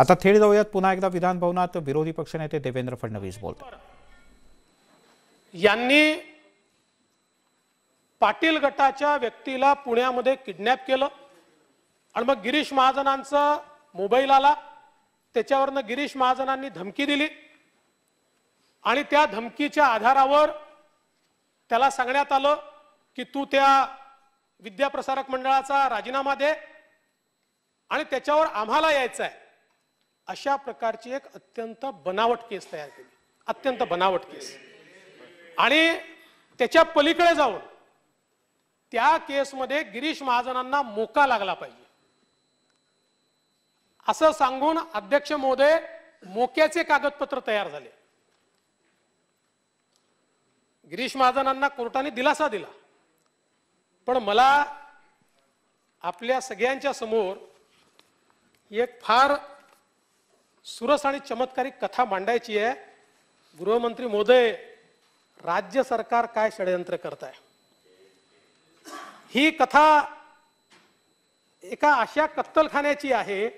आता थेट जाऊयात पुन्हा एकदा विधानभवनात विरोधी पक्षनेते देवेंद्र फडणवीस बोलतात यांनी पाटील गटाच्या व्यक्तीला पुण्यामध्ये किडनॅप केलं आणि मग गिरीश महाजनांचा मोबाईल आला त्याच्यावरनं गिरीश महाजनांनी धमकी दिली आणि त्या धमकीच्या आधारावर त्याला सांगण्यात आलं की तू त्या विद्याप्रसारक मंडळाचा राजीनामा दे आणि त्याच्यावर आम्हाला यायचं आहे अशा प्रकारची एक अत्यंत बनावट केस तयार केली अत्यंत बनावट केस आणि त्याच्या पलीकडे जाऊन त्या केसमध्ये गिरीश महाजनांना मोका लागला पाहिजे असं सांगून अध्यक्ष महोदय मोक्याचे कागदपत्र तयार झाले गिरीश महाजनांना कोर्टाने दिलासा दिला पण मला आपल्या सगळ्यांच्या समोर एक फार सुरस आणि चमत्कारिक कथा मांडायची आहे गृहमंत्री मोदय राज्य सरकार काय षडयंत्र करत आहे ही कथा एका अशा कत्तलखान्याची आहे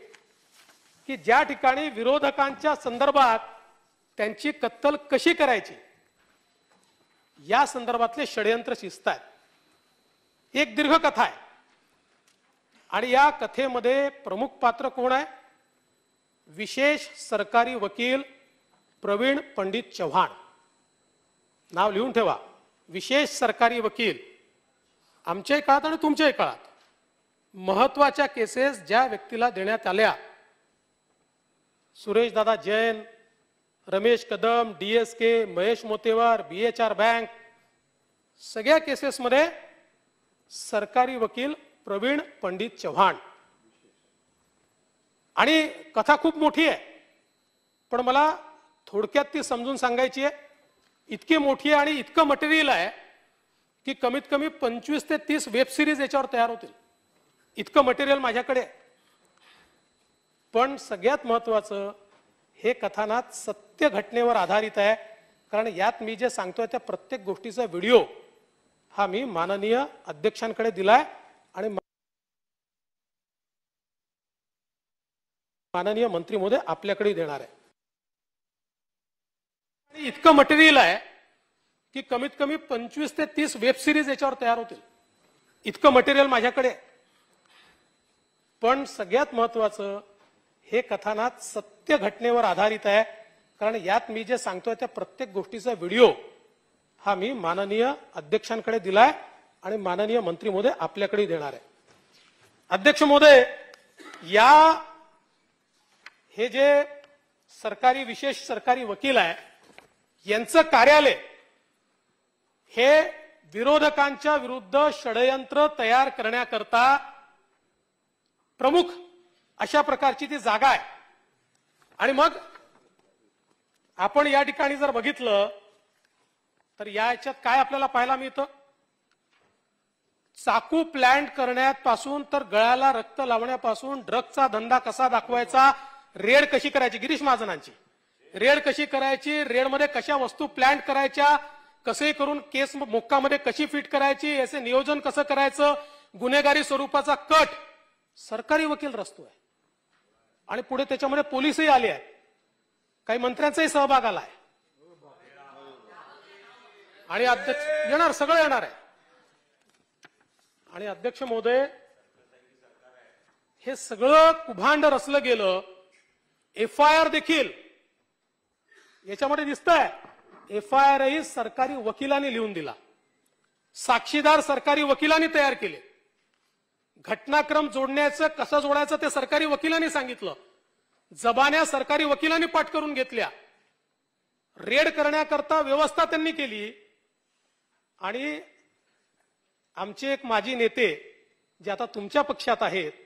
की ज्या ठिकाणी विरोधकांच्या संदर्भात त्यांची कत्तल कशी करायची या संदर्भातले षडयंत्र शिजत आहेत एक दीर्घ कथा आहे आणि या कथेमध्ये प्रमुख पात्र कोण आहे विशेष सरकारी वकील प्रवीण पंडित चव्हाण नाव लिहून ठेवा विशेष सरकारी वकील आमच्याही काळात आणि तुमच्याही काळात महत्वाच्या केसेस ज्या व्यक्तीला देण्यात आल्या Sureshdada Jain Ramesh Kadam D S K Mahesh Motewar B H R bank सगळ्या केसेसमध्ये सरकारी वकील प्रवीण पंडित चव्हाण आणि कथा खूप मोठी आहे पण मला थोडक्यात ती समजून सांगायची आहे इतकी मोठी आहे आणि इतकं मटेरियल आहे की कमीत कमी पंचवीस ते तीस वेब सिरीज याच्यावर तयार होतील इतकं मटेरियल माझ्याकडे पण सगळ्यात महत्त्वाचं हे कथानात सत्य घटनेवर आधारित आहे कारण यात मी जे सांगतोय त्या प्रत्येक गोष्टीचा व्हिडिओ हा मी माननीय अध्यक्षांकडे दिलाय आणि माननीय मंत्री महोदय आपल्याकडे देणार आहे इतकं मटेरियल आहे की कमीत कमी पंचवीस ते तीस वेब सिरीज याच्यावर तयार होतील इतकं मटेरियल माझ्याकडे पण सगळ्यात महत्वाचं हे कथानात सत्य घटनेवर आधारित आहे कारण यात मी जे सांगतोय त्या प्रत्येक गोष्टीचा व्हिडिओ हा मी माननीय अध्यक्षांकडे दिलाय आणि माननीय मंत्री महोदय आपल्याकडे देणार आहे अध्यक्ष महोदय या हे जे सरकारी विशेष सरकारी वकील आहे यांचं कार्यालय हे विरोधकांच्या विरुद्ध षडयंत्र तयार करण्याकरता प्रमुख अशा प्रकारची ती जागा आहे आणि मग आपण या ठिकाणी जर बघितलं तर या याच्यात काय आपल्याला पाहायला मिळतं चाकू प्लॅन्ट करण्यापासून तर गळ्याला रक्त लावण्यापासून ड्रगचा धंदा कसा दाखवायचा रेड कशी करायची गिरीश महाजनांची रेड कशी करायची रेडमध्ये कशा वस्तू प्लॅन्ट करायच्या कसे करून केस मुक्कामध्ये कशी फिट करायची याचे नियोजन कसं करायचं गुन्हेगारी स्वरूपाचा कट सरकारी वकील आहे आणि पुढे त्याच्यामध्ये पोलीसही आले आहेत काही मंत्र्यांचाही सहभाग आला आहे आणि अध्यक्ष येणार सगळं येणार आहे आणि अध्यक्ष महोदय हे सगळं कुभांड रचलं गेलं एफ आय आर देखील याच्यामध्ये दिसतंय एफ आय आरही सरकारी वकिलांनी लिहून दिला साक्षीदार सरकारी वकिलांनी तयार केले घटनाक्रम जोडण्याचं कसं जोडायचं ते सरकारी वकिलांनी सांगितलं जबान्या सरकारी वकिलांनी पाठ करून घेतल्या रेड करण्याकरता व्यवस्था त्यांनी केली आणि आमचे एक माजी नेते जे आता तुमच्या पक्षात आहेत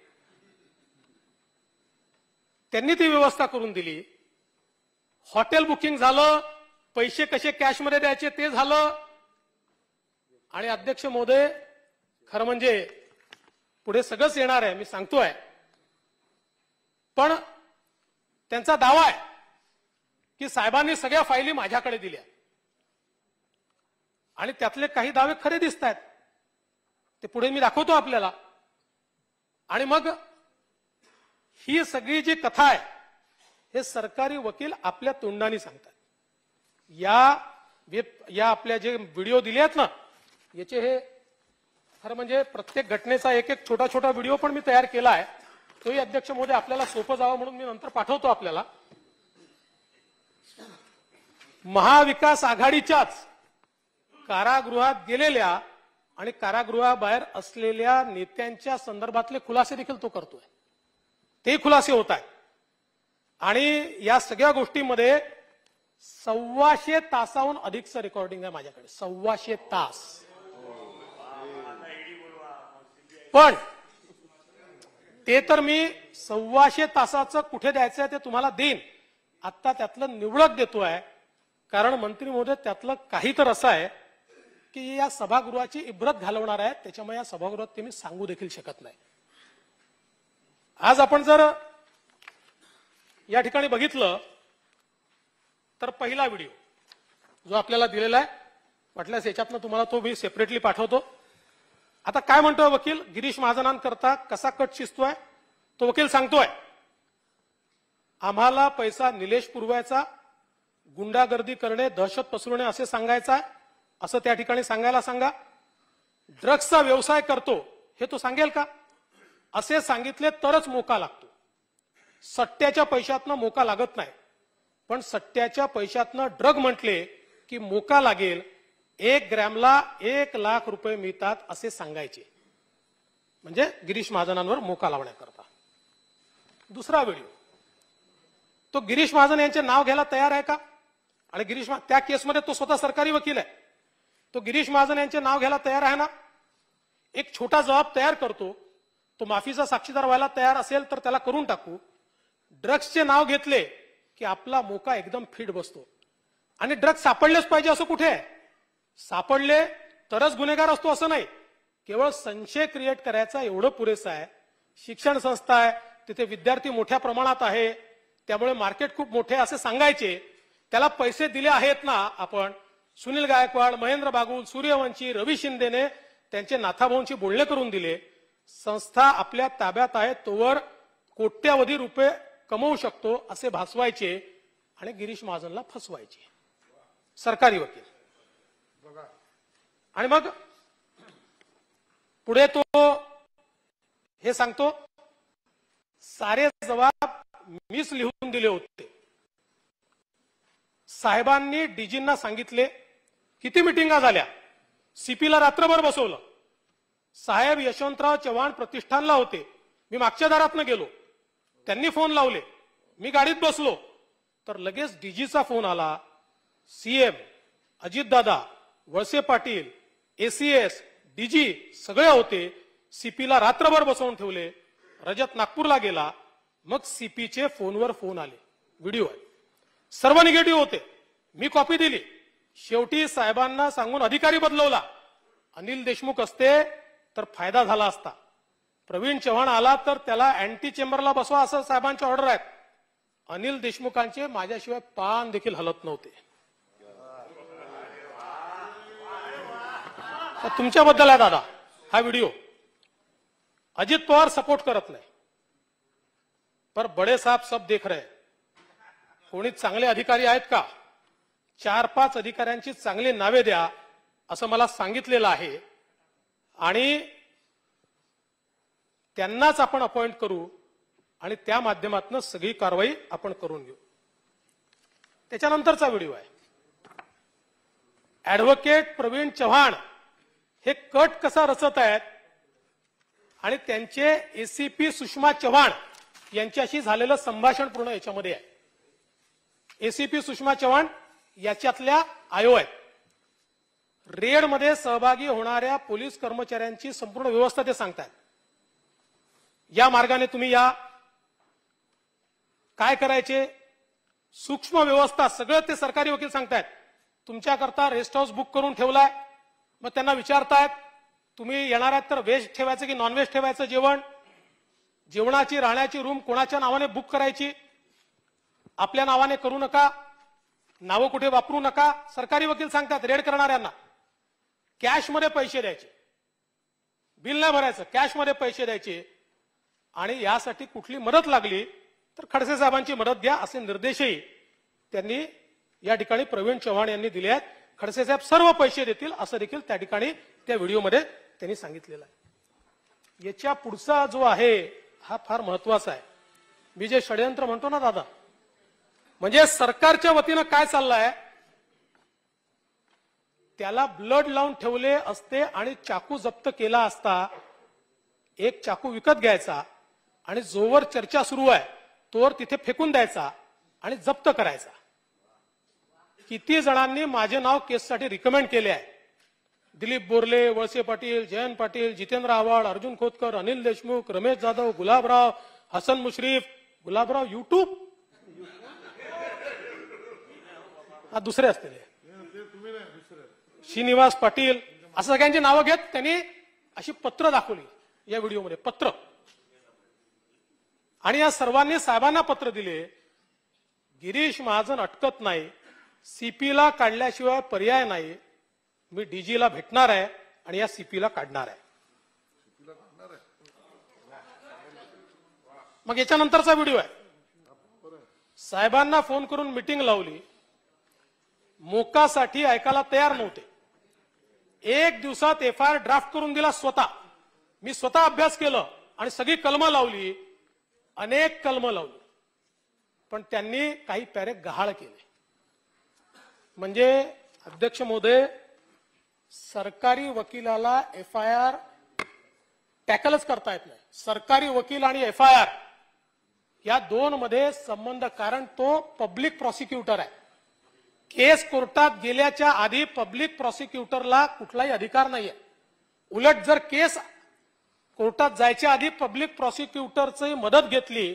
त्यांनी ती व्यवस्था करून दिली हॉटेल बुकिंग झालं पैसे कसे कॅशमध्ये द्यायचे ते झालं आणि अध्यक्ष महोदय खरं म्हणजे पुढे सगळंच येणार आहे मी सांगतोय पण त्यांचा दावा आहे की साहेबांनी सगळ्या फायली माझ्याकडे दिल्या आणि त्यातले काही दावे खरे दिसत आहेत ते पुढे मी दाखवतो आपल्याला आणि मग ही सगळी जी कथा आहे हे सरकारी वकील आपल्या तोंडाने सांगतात या या आपल्या जे व्हिडिओ दिले आहेत ना याचे हे खरं म्हणजे प्रत्येक घटनेचा एक एक छोटा छोटा व्हिडिओ पण मी तयार केला आहे तोही अध्यक्ष मोदी आपल्याला सोपं जावं म्हणून मी नंतर पाठवतो आपल्याला महाविकास आघाडीच्याच कारागृहात गेलेल्या आणि कारागृहाबाहेर असलेल्या नेत्यांच्या संदर्भातले खुलासे देखील तो करतोय हे खुलासे होत आहेत आणि या सगळ्या गोष्टीमध्ये सव्वाशे तासाहून अधिकचं रेकॉर्डिंग आहे माझ्याकडे सव्वाशे तास पण ते तर मी सव्वाशे तासाचं कुठे द्यायचं आहे ते तुम्हाला देईन आता त्यातलं निवडक देतो आहे कारण मंत्री महोदय त्यातलं काही तर असं आहे की या सभागृहाची इब्रत घालवणार आहे त्याच्यामुळे या सभागृहात ते मी सांगू देखील शकत नाही आज आपण जर या ठिकाणी बघितलं तर पहिला व्हिडिओ जो आपल्याला दिलेला आहे म्हटल्यास याच्यातनं तुम्हाला तो मी सेपरेटली पाठवतो आता काय म्हणतोय वकील गिरीश महाजनांकरता कसा कट शिजतोय तो वकील सांगतोय आम्हाला पैसा निलेश पुरवायचा गुंडागर्दी करणे दहशत पसरवणे असे सांगायचा असं त्या ठिकाणी सांगायला सांगा ड्रग्सचा व्यवसाय करतो हे तो सांगेल का असे सांगितले तरच मोका लागतो सट्ट्याच्या पैशातनं मोका लागत नाही पण सट्ट्याच्या पैशातनं ड्रग म्हटले की मोका लागेल एक ग्रॅमला एक लाख रुपये मिळतात असे सांगायचे म्हणजे गिरीश महाजनांवर मोका लावण्याकरता दुसरा व्हिडिओ तो गिरीश महाजन यांचे नाव घ्यायला तयार आहे का आणि गिरीश त्या केसमध्ये तो स्वतः सरकारी वकील आहे तो गिरीश महाजन यांचे नाव घ्यायला तयार आहे ना एक छोटा जबाब तयार करतो तो माफीचा साक्षीदार व्हायला तयार असेल तर त्याला करून टाकू ड्रग्सचे नाव घेतले की आपला मोका एकदम फिट बसतो आणि ड्रग्ज सापडलेच पाहिजे असं कुठे आहे सापडले तरच गुन्हेगार असतो असं नाही केवळ संशय क्रिएट करायचा एवढं पुरेसं आहे शिक्षण संस्था आहे तिथे विद्यार्थी मोठ्या प्रमाणात आहे त्यामुळे मार्केट खूप मोठे असे सांगायचे त्याला पैसे दिले आहेत ना आपण सुनील गायकवाड महेंद्र बागुल सूर्यवंशी रवी शिंदेने त्यांचे नाथाभाऊंशी बोलणे करून दिले संस्था आपल्या ताब्यात आहे तोवर कोट्यावधी रुपये कमवू शकतो असे भासवायचे आणि गिरीश महाजनला फसवायचे सरकारी वकील आणि मग पुढे तो हे सांगतो सारे जवाब मीच लिहून दिले होते साहेबांनी डीजींना सांगितले किती मिटिंगा झाल्या सीपीला रात्रभर बसवलं साहेब यशवंतराव चव्हाण प्रतिष्ठानला होते मी मागच्या दारातनं गेलो त्यांनी फोन लावले मी गाडीत बसलो तर लगेच डीजीचा फोन आला CM Ajitdada Walse Patil ACS DG सगळे होते सीपीला रात्रभर बसवून ठेवले रजत नागपूरला गेला मग सीपीचे फोनवर फोन आले व्हिडिओ आहे सर्व निगेटिव्ह होते मी कॉपी दिली शेवटी साहेबांना सांगून अधिकारी बदलवला अनिल देशमुख असते तर फायदा झाला असता प्रवीण चव्हाण आला तर त्याला अँटी चेंबरला बसवा असं साहेबांचे ऑर्डर आहेत अनिल देशमुखांचे माझ्याशिवाय पान देखील हलत नव्हते तुमच्याबद्दल आहे दादा हा व्हिडिओ अजित पवार सपोर्ट करत नाही पर बडे साहेब सब देख रहे कोणी चांगले अधिकारी आहेत का चार पाच अधिकाऱ्यांची चांगली नावे द्या असं मला सांगितलेलं आहे आणि त्यांनाच आपण अपॉइंट करू आणि त्या माध्यमातून सगळी कारवाई आपण करून घेऊ त्याच्यानंतरचा व्हिडिओ आहे ऍडव्होकेट प्रवीण चव्हाण हे कट कसा रचत आहेत आणि त्यांचे एसीपी सुषमा चव्हाण यांच्याशी झालेलं संभाषण पूर्ण याच्यामध्ये आहे एसीपी सुषमा चव्हाण याच्यातल्या आयो आहेत रेडमध्ये सहभागी होणाऱ्या पोलीस कर्मचाऱ्यांची संपूर्ण व्यवस्था ते सांगतात या मार्गाने तुम्ही या काय करायचे सूक्ष्म व्यवस्था सगळं ते सरकारी वकील सांगतायत तुमच्याकरता रेस्ट हाऊस बुक करून ठेवलाय मग त्यांना विचारतायत तुम्ही येणार आहात तर व्हेज ठेवायचं की नॉनव्हेज ठेवायचं जेवण जेवणाची राहण्याची रूम कोणाच्या नावाने बुक करायची आपल्या नावाने करू नका नावं कुठे वापरू नका सरकारी वकील सांगतात रेड करणाऱ्यांना कॅशमध्ये पैसे द्यायचे बिल नाही भरायचं कॅशमध्ये पैसे द्यायचे आणि यासाठी कुठली मदत लागली तर खडसे साहेबांची मदत द्या असे निर्देशही त्यांनी या ठिकाणी प्रवीण चव्हाण यांनी दिले आहेत खडसे साहेब सर्व पैसे देतील असं देखील त्या ठिकाणी त्या व्हिडिओमध्ये त्यांनी सांगितलेलं आहे याच्या पुढचा जो आहे हा फार महत्वाचा आहे मी जे षडयंत्र म्हणतो ना दादा म्हणजे सरकारच्या वतीनं काय चाललंय त्याला ब्लड लावून ठेवले असते आणि चाकू जप्त केला असता एक चाकू विकत घ्यायचा आणि जोवर चर्चा सुरू आहे तोवर तिथे फेकून द्यायचा आणि जप्त करायचा किती जणांनी माझे नाव केससाठी रिकमेंड केले आहे दिलीप बोरले वळसे पाटील जयंत पाटील जितेंद्र आव्हाड अर्जुन खोतकर अनिल देशमुख रमेश जाधव गुलाबराव हसन मुश्रीफ गुलाबराव युट्यूब हा दुसरे असते श्रीनिवास पाटील असं सगळ्यांची नावं घेत त्यांनी अशी पत्र दाखवली या व्हिडिओमध्ये पत्र आणि या सर्वांनी साहेबांना पत्र दिले गिरीश महाजन अटकत नाही सीपीला काढल्याशिवाय पर्याय नाही मी डीजीला भेटणार आहे आणि या सीपीला काढणार आहे मग याच्यानंतरचा व्हिडिओ आहे साहेबांना फोन करून मीटिंग लावली मोकासाठी ऐकायला तयार नव्हते एक दिवसात एफ आय आर ड्राफ्ट करून दिला स्वतः मी स्वतः अभ्यास केलं आणि सगळी कलम लावली अनेक कलम लावली पण त्यांनी काही पॅरे गहाळ केले म्हणजे अध्यक्ष महोदय सरकारी वकिलाला एफ आय आर टॅकलच करता येत नाही सरकारी वकील आणि एफ आय आर या दोन मध्ये संबंध कारण तो पब्लिक प्रॉसिक्युटर आहे केस कोर्टात गेल्याच्या आधी पब्लिक प्रॉसिक्युटरला कुठलाही अधिकार नाहीये उलट जर केस कोर्टात जायच्या आधी पब्लिक प्रॉसिक्युटरची मदत घेतली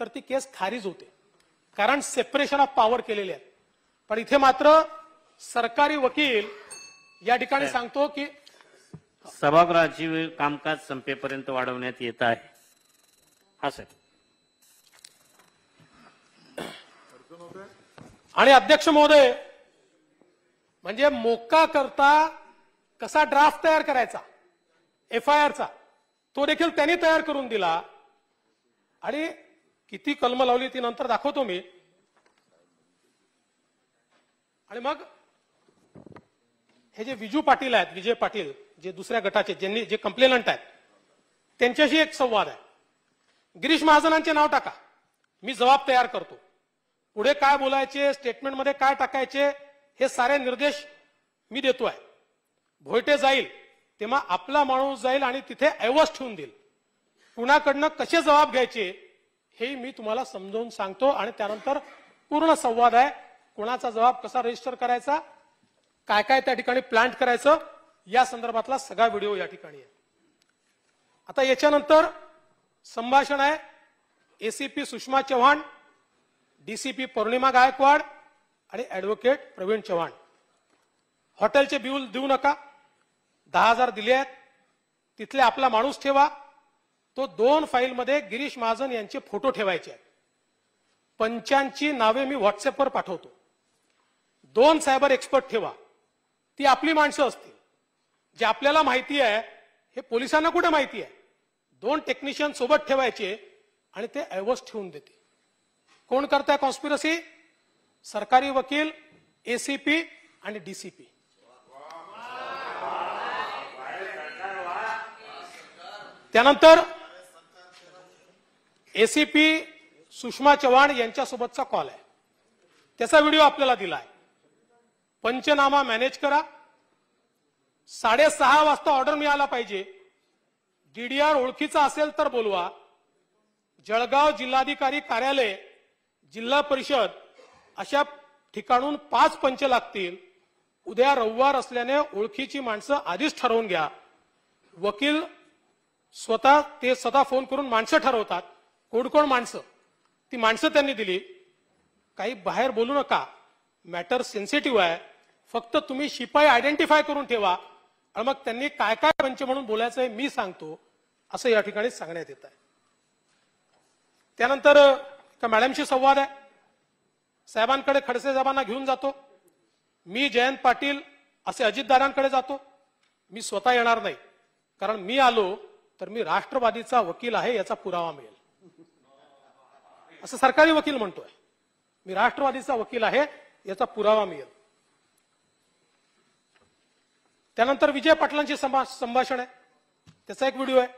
तर ती केस खारीज होते कारण सेपरेशन ऑफ पॉवर केलेले आहे पण इथे मात्र सरकारी वकील या ठिकाणी सांगतो की सभागृहाची कामकाज संपेपर्यंत वाढवण्यात येत आहे हा सर आणि अध्यक्ष महोदय म्हणजे मोका करता कसा ड्राफ्ट तयार करायचा एफ आय आरचा तो देखील त्यांनी तयार करून दिला आणि किती कलम लावली ती नंतर दाखवतो मी आणि मग हे जे विजू पाटील आहेत विजय पाटील जे दुसऱ्या गटाचे ज्यांनी जे कंप्लेनंट आहेत त्यांच्याशी एक संवाद आहे गिरीश महाजनांचे नाव टाका मी जबाब तयार करतो पुढे काय बोलायचे स्टेटमेंटमध्ये काय टाकायचे हे सारे निर्देश मी देतो आहे भोयटे जाईल तेव्हा आपला माणूस जाईल आणि तिथे ऐवज ठेवून देईल कुणाकडनं कसे जबाब घ्यायचे हे मी तुम्हाला समजावून सांगतो आणि त्यानंतर पूर्ण संवाद आहे कुणाचा जबाब कसा रजिस्टर करायचा काय काय त्या ठिकाणी प्लांट करायचं या संदर्भातला सगळा व्हिडिओ या ठिकाणी आहे आता याच्यानंतर संभाषण आहे एसीपी सुषमा चव्हाण डीसीपी पौर्णिमा गायकवाड आणि ॲडव्होकेट प्रवीण चव्हाण हॉटेलचे बिल देऊ नका दहा हजार दिले आहेत तिथले आपला माणूस ठेवा तो दोन फाईलमध्ये गिरीश महाजन यांचे फोटो ठेवायचे आहेत पंचांची नावे मी व्हॉट्सअपवर पाठवतो दोन सायबर एक्सपर्ट ठेवा ती आपली माणसं असतील जे आपल्याला माहिती आहे हे पोलिसांना कुठे माहिती आहे दोन टेक्निशियन सोबत ठेवायचे आणि ते ऐवज ठेवून देतील कोण करताय कॉन्स्पिरसी सरकारी वकील एसीपी आणि डीसीपी त्यानंतर एसीपी सुषमा चव्हाण यांच्यासोबतचा कॉल आहे त्याचा व्हिडिओ आपल्याला दिलाय पंचनामा मॅनेज करा साडेसहा वाजता ऑर्डर मिळाला पाहिजे डीडीआर ओळखीचा असेल तर बोलवा जळगाव जिल्हाधिकारी कार्यालय जिल्हा परिषद अशा ठिकाणून पाच पंच लागतील उद्या रविवार असल्याने ओळखीची माणसं आधीच ठरवून घ्या वकील स्वतः ते स्वतः फोन करून माणसं ठरवतात कोण कोण माणसं ती माणसं त्यांनी दिली काही बाहेर बोलू नका मॅटर सेन्सिटिव्ह आहे फक्त तुम्ही शिपाई आयडेंटिफाय करून ठेवा आणि मग त्यांनी काय काय पंच म्हणून बोलायचं आहे मी सांगतो असं या ठिकाणी सांगण्यात येत आहे त्यानंतर तर मॅडमशी संवाद आहे साहेबांकडे खडसे साहेबांना घेऊन जातो मी जयंत पाटील असे अजितदारांकडे जातो मी स्वतः येणार नाही कारण मी आलो तर मी राष्ट्रवादीचा वकील आहे याचा पुरावा मिळेल असं सरकारी वकील म्हणतोय मी राष्ट्रवादीचा वकील आहे याचा पुरावा मिळेल त्यानंतर विजय पाटलांची संभाषण आहे त्याचा एक व्हिडिओ आहे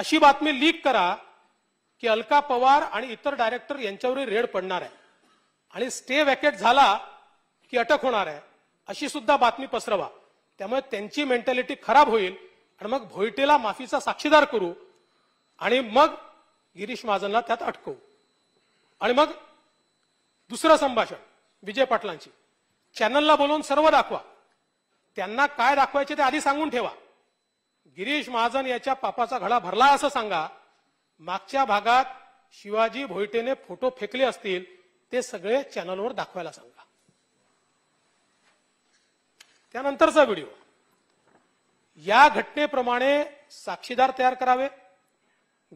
अशी बातमी लीक करा की अलका पवार आणि इतर डायरेक्टर यांच्यावरही रेड पडणार आहे आणि स्टे वॅकेट झाला की अटक होणार आहे अशी सुद्धा बातमी पसरवा त्यामुळे त्यांची मेंटॅलिटी खराब होईल आणि मग भोईटेला माफीचा साक्षीदार करू आणि मग गिरीश महाजनला त्यात अटकवू आणि मग दुसरं संभाषण विजय पाटलांची चॅनलला बोलवून सर्व दाखवा त्यांना काय दाखवायचे ते आधी सांगून ठेवा गिरीश महाजन याच्या पापाचा घडा भरला असं सांगा मागच्या भागात शिवाजी भोईटेने फोटो फेकले असतील ते सगळे चॅनलवर दाखवायला सांगा त्यानंतरचा व्हिडिओ या घटनेप्रमाणे साक्षीदार तयार करावे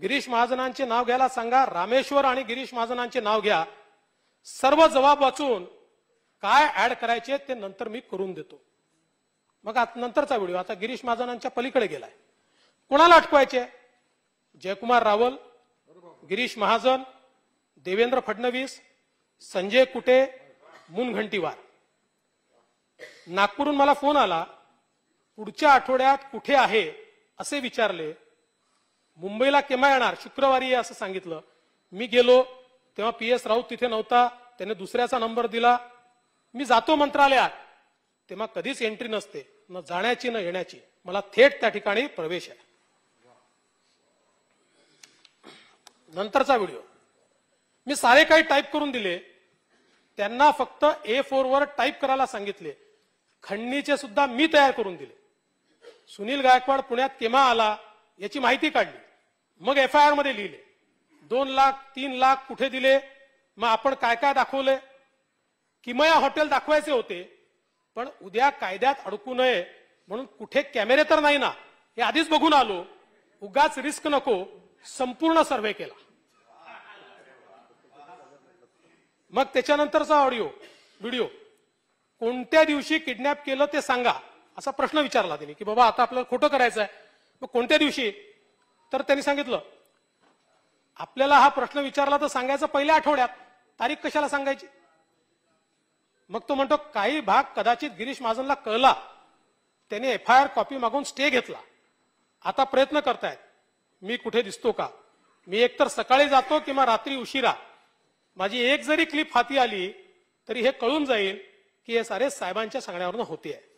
गिरीश महाजनांचे नाव घ्यायला सांगा रामेश्वर आणि गिरीश महाजनांचे नाव घ्या सर्व जबाब वाचून काय ऍड करायचे ते नंतर मी करून देतो मग नंतरचा व्हिडिओ आता गिरीश महाजनांच्या पलीकडे गेलाय कोणाला अटकवायचे जयकुमार रावल गिरीश महाजन देवेंद्र फडणवीस संजय कुटे मुनघंटीवार नागपूरून मला फोन आला पुढच्या आठवड्यात कुठे आहे असे विचारले मुंबईला केव्हा येणार शुक्रवारी असं सांगितलं मी गेलो तेव्हा पी एस राऊत तिथे नव्हता त्याने दुसऱ्याचा नंबर दिला मी जातो मंत्रालयात तेव्हा कधीच एंट्री नसते न जाण्याची न येण्याची मला थेट त्या ठिकाणी प्रवेश आहे नंतरचा व्हिडिओ मी सारे काही टाईप करून दिले त्यांना फक्त ए वर टाईप करायला सांगितले खंडणीचे सुद्धा मी तयार करून दिले सुनील गायकवाड पुण्यात केव्हा आला याची माहिती काढली मग एफ आय आर मध्ये लिहिले दोन लाख तीन लाख कुठे दिले मग आपण काय काय दाखवले किमया हॉटेल दाखवायचे होते पण उद्या कायद्यात अडकू नये म्हणून कुठे कॅमेरे तर नाही ना हे आधीच बघून आलो उगाच रिस्क नको संपूर्ण सर्वे केला मग त्याच्यानंतरचा ऑडिओ व्हिडिओ कोणत्या दिवशी किडनॅप केलं ते सांगा असा प्रश्न विचारला त्यांनी की बाबा आता आपल्याला खोटं करायचं आहे मग कोणत्या दिवशी तर त्यांनी सांगितलं आपल्याला हा प्रश्न विचारला तर सांगायचं पहिल्या आठवड्यात तारीख कशाला सांगायची मग तो म्हणतो काही भाग कदाचित गिरीश महाजनला कळला त्याने एफ आय आर कॉपी मागून स्टे घेतला आता प्रयत्न करतायत मी कुठे दिसतो का मी एकतर सकाळी जातो किंवा रात्री उशिरा माझी एक जरी क्लिप हाती आली तरी हे कळून जाईल की हे सारे साहेबांच्या सांगण्यावरून होते आहे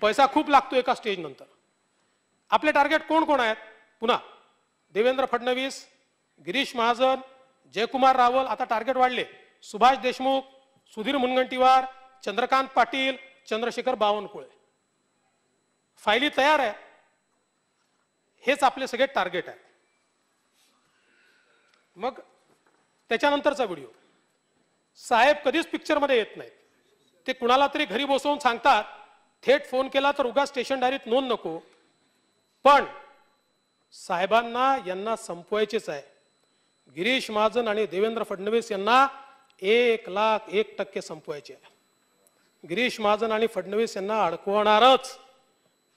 पैसा खूप लागतो एका स्टेज नंतर आपले टार्गेट कोण कोण आहेत पुन्हा देवेंद्र फडणवीस गिरीश महाजन जयकुमार रावल आता टार्गेट वाढले सुभाष देशमुख सुधीर मुनगंटीवार चंद्रकांत पाटील चंद्रशेखर बावनकुळे फायली तयार आहे हेच आपले सगळे टार्गेट आहे मग त्याच्यानंतरचा व्हिडिओ साहेब कधीच पिक्चर मध्ये येत नाहीत ते कुणाला तरी घरी बसवून सांगतात थेट फोन केला तर उगा स्टेशन डायरीत नोंद नको पण साहेबांना यांना संपवायचेच आहे गिरीश महाजन आणि देवेंद्र फडणवीस यांना एक लाख एक टक्के संपवायचे आहे गिरीश महाजन आणि फडणवीस यांना अडकवणारच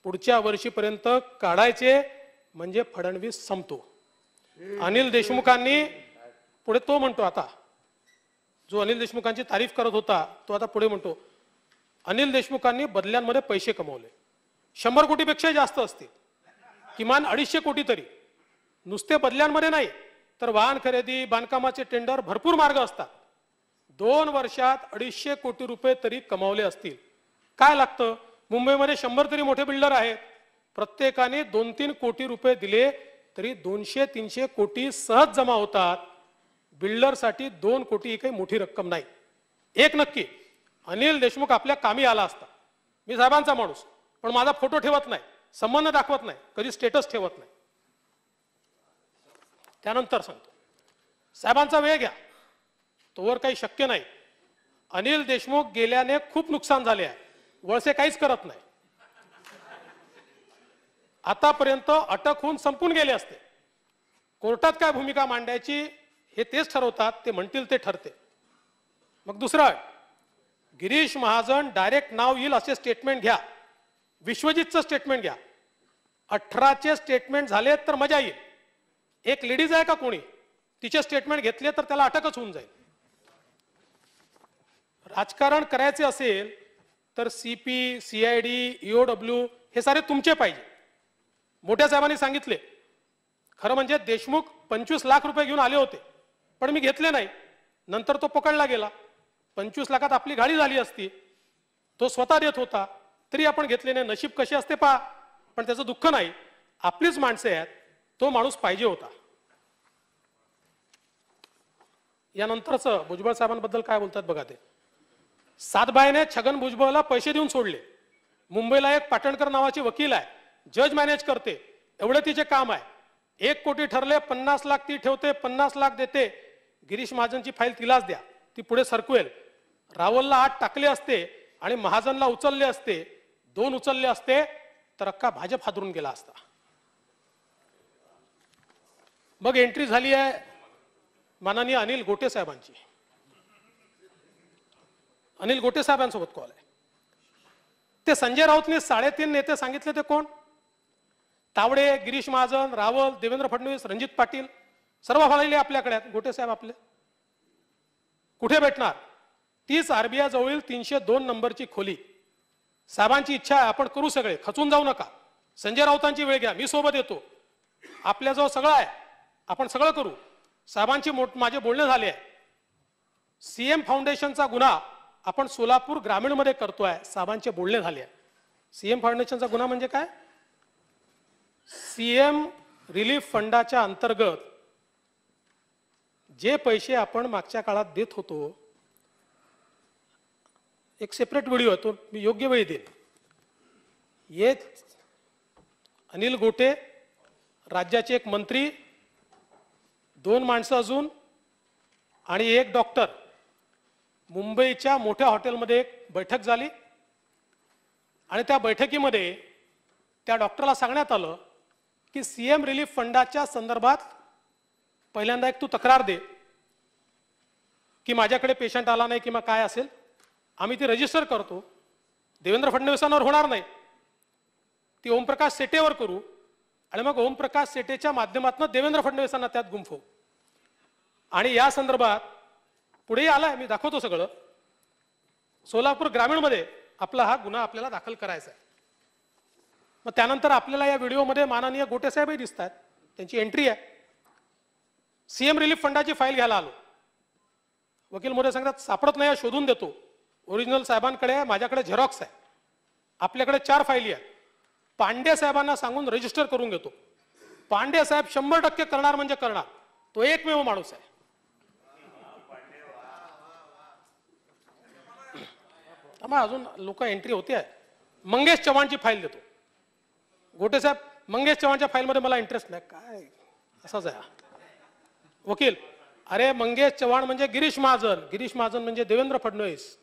पुढच्या वर्षीपर्यंत काढायचे म्हणजे फडणवीस संपतो अनिल देशमुखांनी पुढे तो म्हणतो आता जो अनिल देशमुखांची तारीफ करत होता तो आता पुढे म्हणतो अनिल देशमुखांनी बदल्यांमध्ये पैसे कमवले शंभर कोटीपेक्षा जास्त असतील किमान अडीचशे कोटी तरी नुसते बदल्यांमध्ये नाही तर वाहन खरेदी बांधकामाचे टेंडर भरपूर मार्ग असतात दोन वर्षात अडीचशे कोटी रुपये तरी कमावले असतील काय लागतं मुंबईमध्ये शंभर तरी मोठे बिल्डर आहेत प्रत्येकाने दोन तीन कोटी रुपये दिले तरी दोनशे तीनशे कोटी सहज जमा होतात बिल्डरसाठी दोन कोटी ही काही मोठी रक्कम नाही एक नक्की अनिल देशमुख आपल्या कामी आला असता मी साहेबांचा माणूस पण माझा फोटो ठेवत नाही संबंध दाखवत नाही कधी स्टेटस ठेवत नाही त्यानंतर सांगतो साहेबांचा वेळ घ्या तोवर काही शक्य नाही अनिल देशमुख गेल्याने खूप नुकसान झाले आहे वळसे काहीच करत नाही आतापर्यंत अटक होऊन संपून गेले असते कोर्टात काय भूमिका मांडायची हे तेच ठरवतात ते म्हणतील ते ठरते मग दुसरं गिरीश महाजन डायरेक्ट नाव येईल असे स्टेटमेंट घ्या विश्वजितचं स्टेटमेंट घ्या अठराचे स्टेटमेंट झाले तर मजा येईल एक लेडीज आहे का कोणी तिचे स्टेटमेंट घेतले तर त्याला अटकच होऊन जाईल राजकारण करायचे असेल तर C P C I D EO W हे सारे तुमचे पाहिजे मोठ्या साहेबांनी सांगितले खरं म्हणजे देशमुख पंचवीस लाख रुपये घेऊन आले होते पण मी घेतले नाही नंतर तो पकडला गेला पंचवीस लाखात आपली गाडी झाली असती तो स्वतः देत होता तरी आपण घेतले नाही नशीब कसे असते पा पण त्याचं दुःख नाही आपलीच माणसे आहेत तो माणूस पाहिजे होता यानंतरच भुजबळ साहेबांबद्दल काय बोलतात बघा ते बायने छगन भुजबळला पैसे देऊन सोडले मुंबईला एक पाटणकर नावाचे वकील आहे जज मॅनेज करते एवढं तिचे काम आहे एक कोटी ठरले पन्नास लाख ती ठेवते पन्नास लाख देते गिरीश महाजनची फाईल तिलाच द्या ती पुढे सरकवेल रावलला आठ टाकले असते आणि महाजनला उचलले असते दोन उचलले असते तर अक्का भाजप हादरून गेला असता मग एंट्री झाली आहे माननीय अनिल गोटे साहेबांची अनिल गोटे साहेबांसोबत कॉल आहे ते संजय राऊतने साडेतीन नेते सांगितले ते कोण तावडे गिरीश महाजन रावल देवेंद्र फडणवीस रणजित पाटील सर्व फळाले आपल्याकडे गोटे साहेब आपले कुठे भेटणार तीच आरबीआय जवळील तीनशे दोन नंबरची खोली साहेबांची इच्छा आहे आपण करू सगळे खचून जाऊ नका संजय राऊतांची वेळ घ्या मी सोबत येतो आपल्या आपल्याजवळ सगळं आहे आपण सगळं करू साहेबांची माझे बोलणे झाले आहे सीएम फाउंडेशनचा गुन्हा आपण सोलापूर ग्रामीण मध्ये करतोय साहेबांचे बोलणे झाले सीएम फाउंडेशनचा गुन्हा म्हणजे काय सीएम रिलीफ फंडाच्या अंतर्गत जे पैसे आपण मागच्या काळात देत होतो एक सेपरेट व्हिडिओ आहे तो मी योग्य वेळी देईन एक अनिल गोटे राज्याचे एक मंत्री दोन माणसं अजून आणि एक डॉक्टर मुंबईच्या मोठ्या हॉटेलमध्ये एक बैठक झाली आणि त्या बैठकीमध्ये त्या डॉक्टरला सांगण्यात आलं की सी एम रिलीफ फंडाच्या संदर्भात पहिल्यांदा एक तू तक्रार दे की माझ्याकडे पेशंट आला नाही किंवा काय असेल आम्ही ती रजिस्टर करतो देवेंद्र फडणवीसांवर होणार नाही ती ओमप्रकाश सेटेवर करू आणि मग ओमप्रकाश सेटेच्या माध्यमातून देवेंद्र फडणवीसांना त्यात गुंफू आणि या संदर्भात पुढेही आलाय मी दाखवतो सगळं सोलापूर ग्रामीणमध्ये आपला हा गुन्हा आपल्याला दाखल करायचा आहे मग त्यानंतर आपल्याला या व्हिडिओमध्ये माननीय गोटेसाहेबही दिसत आहेत त्यांची एंट्री आहे सीएम रिलीफ फंडाची फाईल घ्यायला आलो वकील मोरे सांगतात सापडत नाही शोधून देतो ओरिजिनल साहेबांकडे आहे माझ्याकडे झेरॉक्स आहे आपल्याकडे चार फाईली आहेत पांडे साहेबांना सांगून रजिस्टर करून घेतो पांडे साहेब शंभर टक्के करणार म्हणजे करणार तो एकमेव माणूस आहे मग अजून लोक एंट्री होते आहे मंगेश चव्हाणची फाईल देतो गोटे साहेब मंगेश चव्हाणच्या फाईलमध्ये मला इंटरेस्ट नाही काय असाच आहे वकील अरे मंगेश चव्हाण म्हणजे गिरीश महाजन गिरीश महाजन म्हणजे देवेंद्र फडणवीस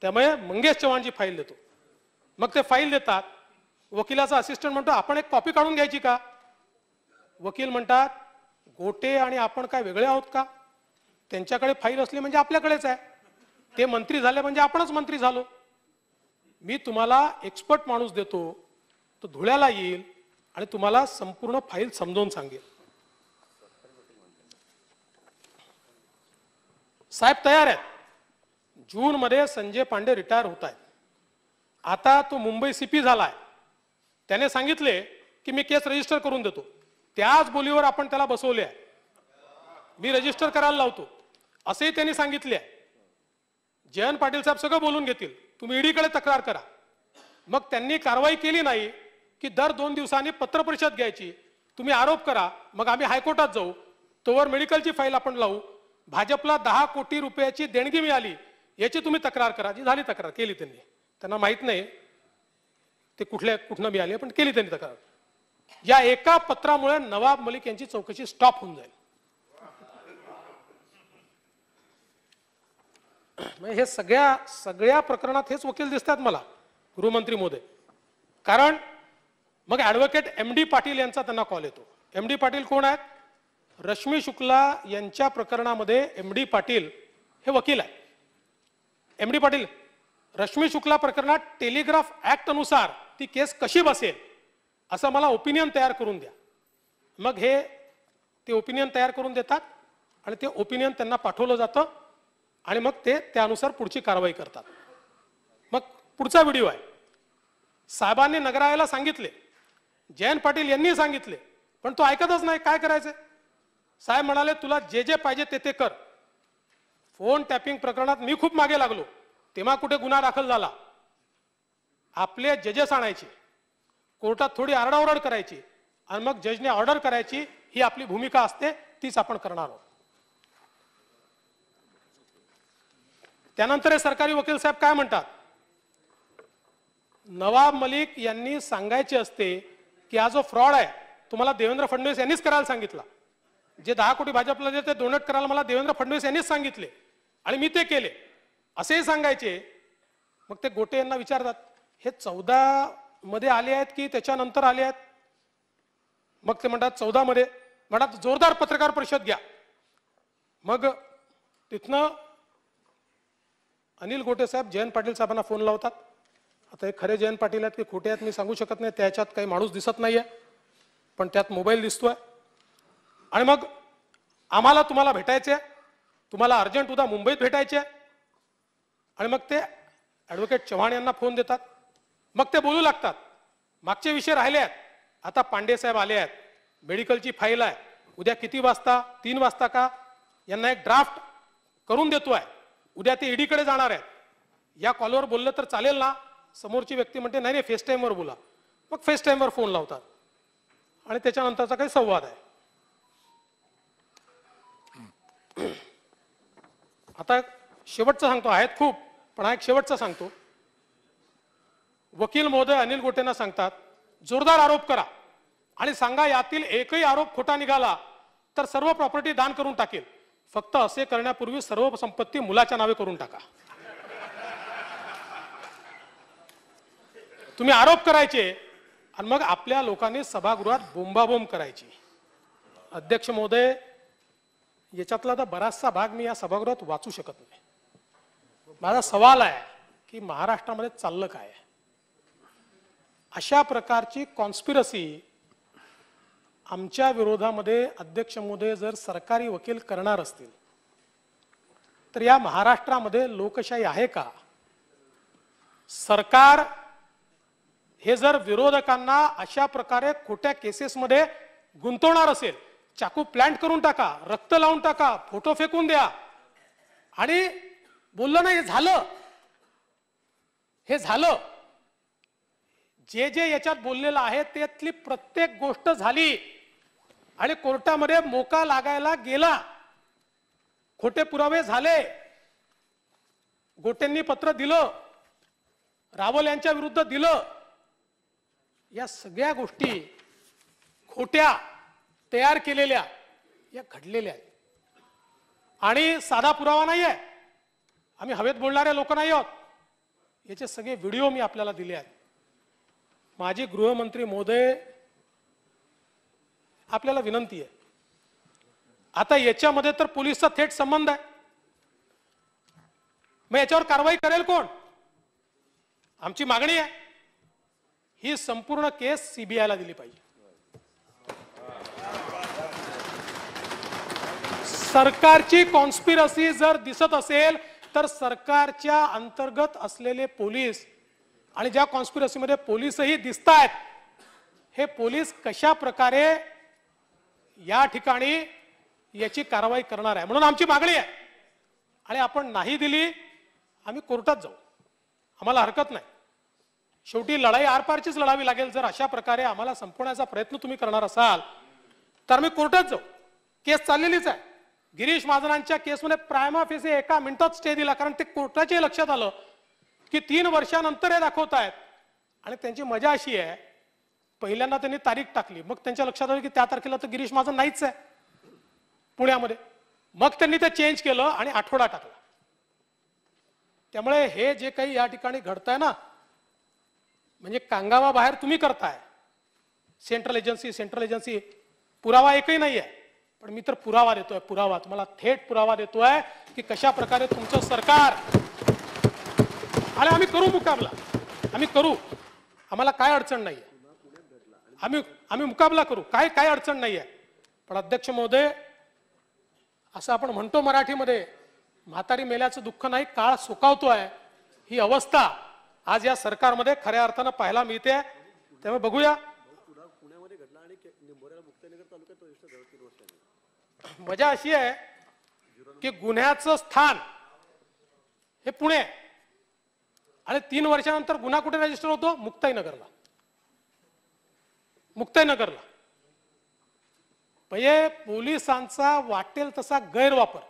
त्यामुळे मंगेश चव्हाणची फाईल देतो मग ते फाईल देतात वकिलाचा असिस्टंट म्हणतो आपण एक कॉपी काढून घ्यायची का वकील म्हणतात गोटे आणि आपण काय वेगळे आहोत का त्यांच्याकडे फाईल असली म्हणजे आपल्याकडेच आहे ते मंत्री झाले म्हणजे आपणच मंत्री झालो मी तुम्हाला एक्सपर्ट माणूस देतो तो धुळ्याला येईल आणि तुम्हाला संपूर्ण फाईल समजावून सांगेल साहेब तयार आहेत मध्ये संजय पांडे रिटायर होत आहेत आता तो मुंबई सीपी झालाय त्याने सांगितले की मी केस रजिस्टर करून देतो त्याच बोलीवर आपण त्याला बसवले आहे मी रजिस्टर करायला लावतो असेही त्यांनी सांगितले जयंत पाटील साहेब सगळं बोलून घेतील तुम्ही ईडीकडे तक्रार करा मग त्यांनी कारवाई केली नाही की दर दोन दिवसांनी पत्रपरिषद घ्यायची तुम्ही आरोप करा मग आम्ही हायकोर्टात जाऊ तोवर मेडिकलची फाईल आपण लावू भाजपला दहा कोटी रुपयाची देणगी मिळाली याची तुम्ही तक्रार करा जी झाली तक्रार केली त्यांनी त्यांना माहीत नाही ते कुठल्या कुठनं मिळाली पण केली त्यांनी तक्रार या एका पत्रामुळे नवाब मलिक यांची चौकशी स्टॉप होऊन जाईल म्हणजे हे सगळ्या सगळ्या प्रकरणात हेच वकील दिसतात मला गृहमंत्री मोदय कारण मग ॲडव्होकेट एम डी पाटील यांचा त्यांना कॉल येतो एम डी पाटील कोण आहेत रश्मी शुक्ला यांच्या प्रकरणामध्ये एम डी पाटील हे वकील आहेत एम डी पाटील रश्मी शुक्ला प्रकरणात टेलिग्राफ ऍक्ट अनुसार ती केस कशी बसेल असं मला ओपिनियन तयार करून द्या मग हे ते ओपिनियन तयार करून देतात आणि ते ओपिनियन त्यांना पाठवलं जातं आणि मग ते त्यानुसार पुढची कारवाई करतात मग पुढचा व्हिडिओ आहे साहेबांनी नगरायला सांगितले जयंत पाटील यांनी सांगितले पण तो ऐकतच नाही काय करायचं साहेब म्हणाले तुला जे जे पाहिजे ते ते कर फोन टॅपिंग प्रकरणात मी खूप मागे लागलो तेव्हा कुठे गुन्हा दाखल झाला आपले जजेस आणायचे कोर्टात थोडी आरडाओरड करायची आणि मग जजने ऑर्डर करायची ही आपली भूमिका असते तीच आपण करणार आहोत त्यानंतर हे सरकारी वकील साहेब काय म्हणतात नवाब मलिक यांनी सांगायचे असते की हा जो फ्रॉड आहे तुम्हाला देवेंद्र फडणवीस यांनीच करायला सांगितला जे दहा कोटी भाजपला जे ते डोनेट करायला मला देवेंद्र फडणवीस यांनीच सांगितले आणि मी ते केले असेही सांगायचे मग ते गोटे यांना विचारतात हे चौदा मध्ये आले आहेत की त्याच्यानंतर आले आहेत मग ते म्हणतात चौदा मध्ये म्हणतात जोरदार पत्रकार परिषद घ्या मग तिथनं अनिल गोटे साहेब जयंत पाटील साहेबांना फोन लावतात आता हे खरे जयंत पाटील आहेत की खोटे आहेत मी सांगू शकत नाही त्याच्यात काही माणूस दिसत नाही आहे पण त्यात मोबाईल दिसतोय आणि मग आम्हाला तुम्हाला भेटायचे तुम्हाला अर्जंट उद्या मुंबईत भेटायचे आणि मग ते ॲडव्होकेट चव्हाण यांना फोन देतात मग ते बोलू लागतात मागचे विषय राहिले आहेत आता पांडे साहेब आले आहेत मेडिकलची फाईल आहे उद्या किती वाजता तीन वाजता का यांना एक ड्राफ्ट करून देतो आहे उद्या ते ईडीकडे जाणार आहेत या कॉलवर बोललं तर चालेल ना समोरची व्यक्ती म्हणते नाही नाही फेस टाईमवर बोला मग फेस टाईमवर फोन लावतात आणि त्याच्यानंतरचा काही संवाद आहे आता शेवटचं सांगतो आहेत खूप पण हा एक शेवटचा सांगतो वकील महोदय अनिल गोटेंना सांगतात जोरदार आरोप करा आणि सांगा यातील एकही आरोप खोटा निघाला तर सर्व प्रॉपर्टी दान करून टाकेल फक्त असे करण्यापूर्वी सर्व संपत्ती मुलाच्या नावे करून टाका तुम्ही आरोप करायचे आणि मग आपल्या लोकांनी सभागृहात बोंबाबोंब करायची अध्यक्ष महोदय याच्यातला तर बराचसा भाग मी या सभागृहात वाचू शकत नाही माझा सवाल आहे की महाराष्ट्रामध्ये चाललं काय अशा प्रकारची कॉन्स्पिरसी आमच्या विरोधामध्ये अध्यक्ष मोदय जर सरकारी वकील करणार असतील तर या महाराष्ट्रामध्ये लोकशाही आहे का सरकार हे जर विरोधकांना अशा प्रकारे खोट्या केसेसमध्ये गुंतवणार असेल चाकू प्लांट करून टाका रक्त लावून टाका फोटो फेकून द्या आणि बोललं नाही हे झालं हे झालं जे जे याच्यात बोललेलं आहे त्यातली प्रत्येक गोष्ट झाली आणि कोर्टामध्ये मोका लागायला गेला खोटे पुरावे झाले गोटेंनी पत्र दिलं रावल यांच्या विरुद्ध दिलं या सगळ्या गोष्टी खोट्या तयार केलेल्या या घडलेल्या आहेत आणि साधा पुरावा नाही आहे आम्ही हवेत बोलणारे लोक नाही आहोत याचे सगळे व्हिडिओ मी आपल्याला दिले आहेत माजी गृहमंत्री महोदय आपल्याला विनंती आहे आता याच्यामध्ये तर पोलिसचा थेट संबंध आहे मग याच्यावर कारवाई करेल कोण आमची मागणी आहे ही संपूर्ण केस सीबीआयला दिली पाहिजे सरकारची कॉन्स्पिरसी जर दिसत असेल तर सरकारच्या अंतर्गत असलेले पोलीस आणि ज्या कॉन्स्पिरसीमध्ये पोलीसही दिसत आहेत हे पोलीस कशा प्रकारे या ठिकाणी याची कारवाई करणार आहे म्हणून आमची मागणी आहे आणि आपण नाही दिली आम्ही कोर्टात जाऊ आम्हाला हरकत नाही शेवटी लढाई आरपारचीच लढावी लागेल जर अशा प्रकारे आम्हाला संपवण्याचा प्रयत्न तुम्ही करणार असाल तर आम्ही कोर्टात जाऊ केस चाललेलीच आहे गिरीश महाजनांच्या केसमध्ये प्रायमा हे एका मिनिटात स्टे दिला कारण ते कोर्टाचे लक्षात आलं की तीन वर्षानंतर हे दाखवत आणि त्यांची मजा अशी आहे पहिल्यांदा त्यांनी तारीख टाकली मग त्यांच्या लक्षात आलं की त्या तारखेला तर गिरीश माझं नाहीच आहे पुण्यामध्ये मग त्यांनी ते चेंज केलं आणि आठवडा टाकला त्यामुळे हे जे काही या ठिकाणी घडतंय ना म्हणजे कांगावा बाहेर तुम्ही करताय सेंट्रल एजन्सी सेंट्रल एजन्सी पुरावा एकही नाही आहे पण मी तर पुरावा देतोय पुरावा तुम्हाला थेट पुरावा देतोय की कशा प्रकारे तुमचं सरकार आणि आम्ही करू मुकाबला आम्ही करू आम्हाला काय अडचण नाही आहे आम्ही आम्ही मुकाबला करू काय काय अडचण नाही आहे पण अध्यक्ष महोदय असं आपण म्हणतो मराठीमध्ये म्हातारी मेल्याचं दुःख नाही काळ सुकावतो आहे ही अवस्था आज या सरकारमध्ये खऱ्या अर्थानं पाहायला मिळते त्यामुळे बघूया मजा अशी आहे की गुन्ह्याचं स्थान हे पुणे आणि तीन वर्षानंतर गुन्हा कुठे रजिस्टर होतो मुक्ताईनगरला मुक्ताईनगरला म्हणजे पोलिसांचा वाटेल तसा गैरवापर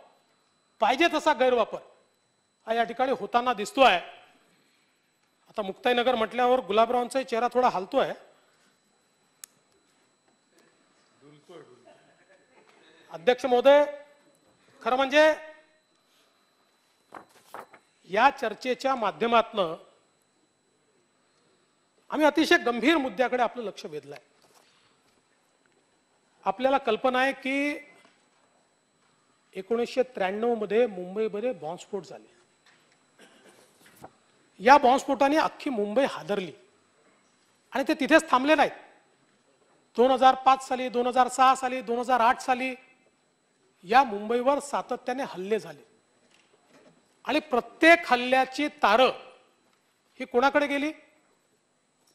पाहिजे तसा गैरवापर हा या ठिकाणी होताना दिसतो आहे आता मुक्ताईनगर म्हटल्यावर गुलाबरावांचाही चेहरा थोडा हलतोय अध्यक्ष महोदय खरं म्हणजे या चर्चेच्या माध्यमातनं आम्ही अतिशय गंभीर मुद्द्याकडे आपलं लक्ष वेधलंय आपल्याला कल्पना आहे की एकोणीसशे मध्ये मुंबईमध्ये बॉम्बस्फोट झाले या बॉम्बस्फोटाने अख्खी मुंबई हादरली आणि ते तिथेच थांबले नाहीत दोन हजार पाच साली दोन हजार सहा साली दोन हजार आठ साली या मुंबईवर सातत्याने हल्ले झाले आणि प्रत्येक हल्ल्याची तार ही कोणाकडे गेली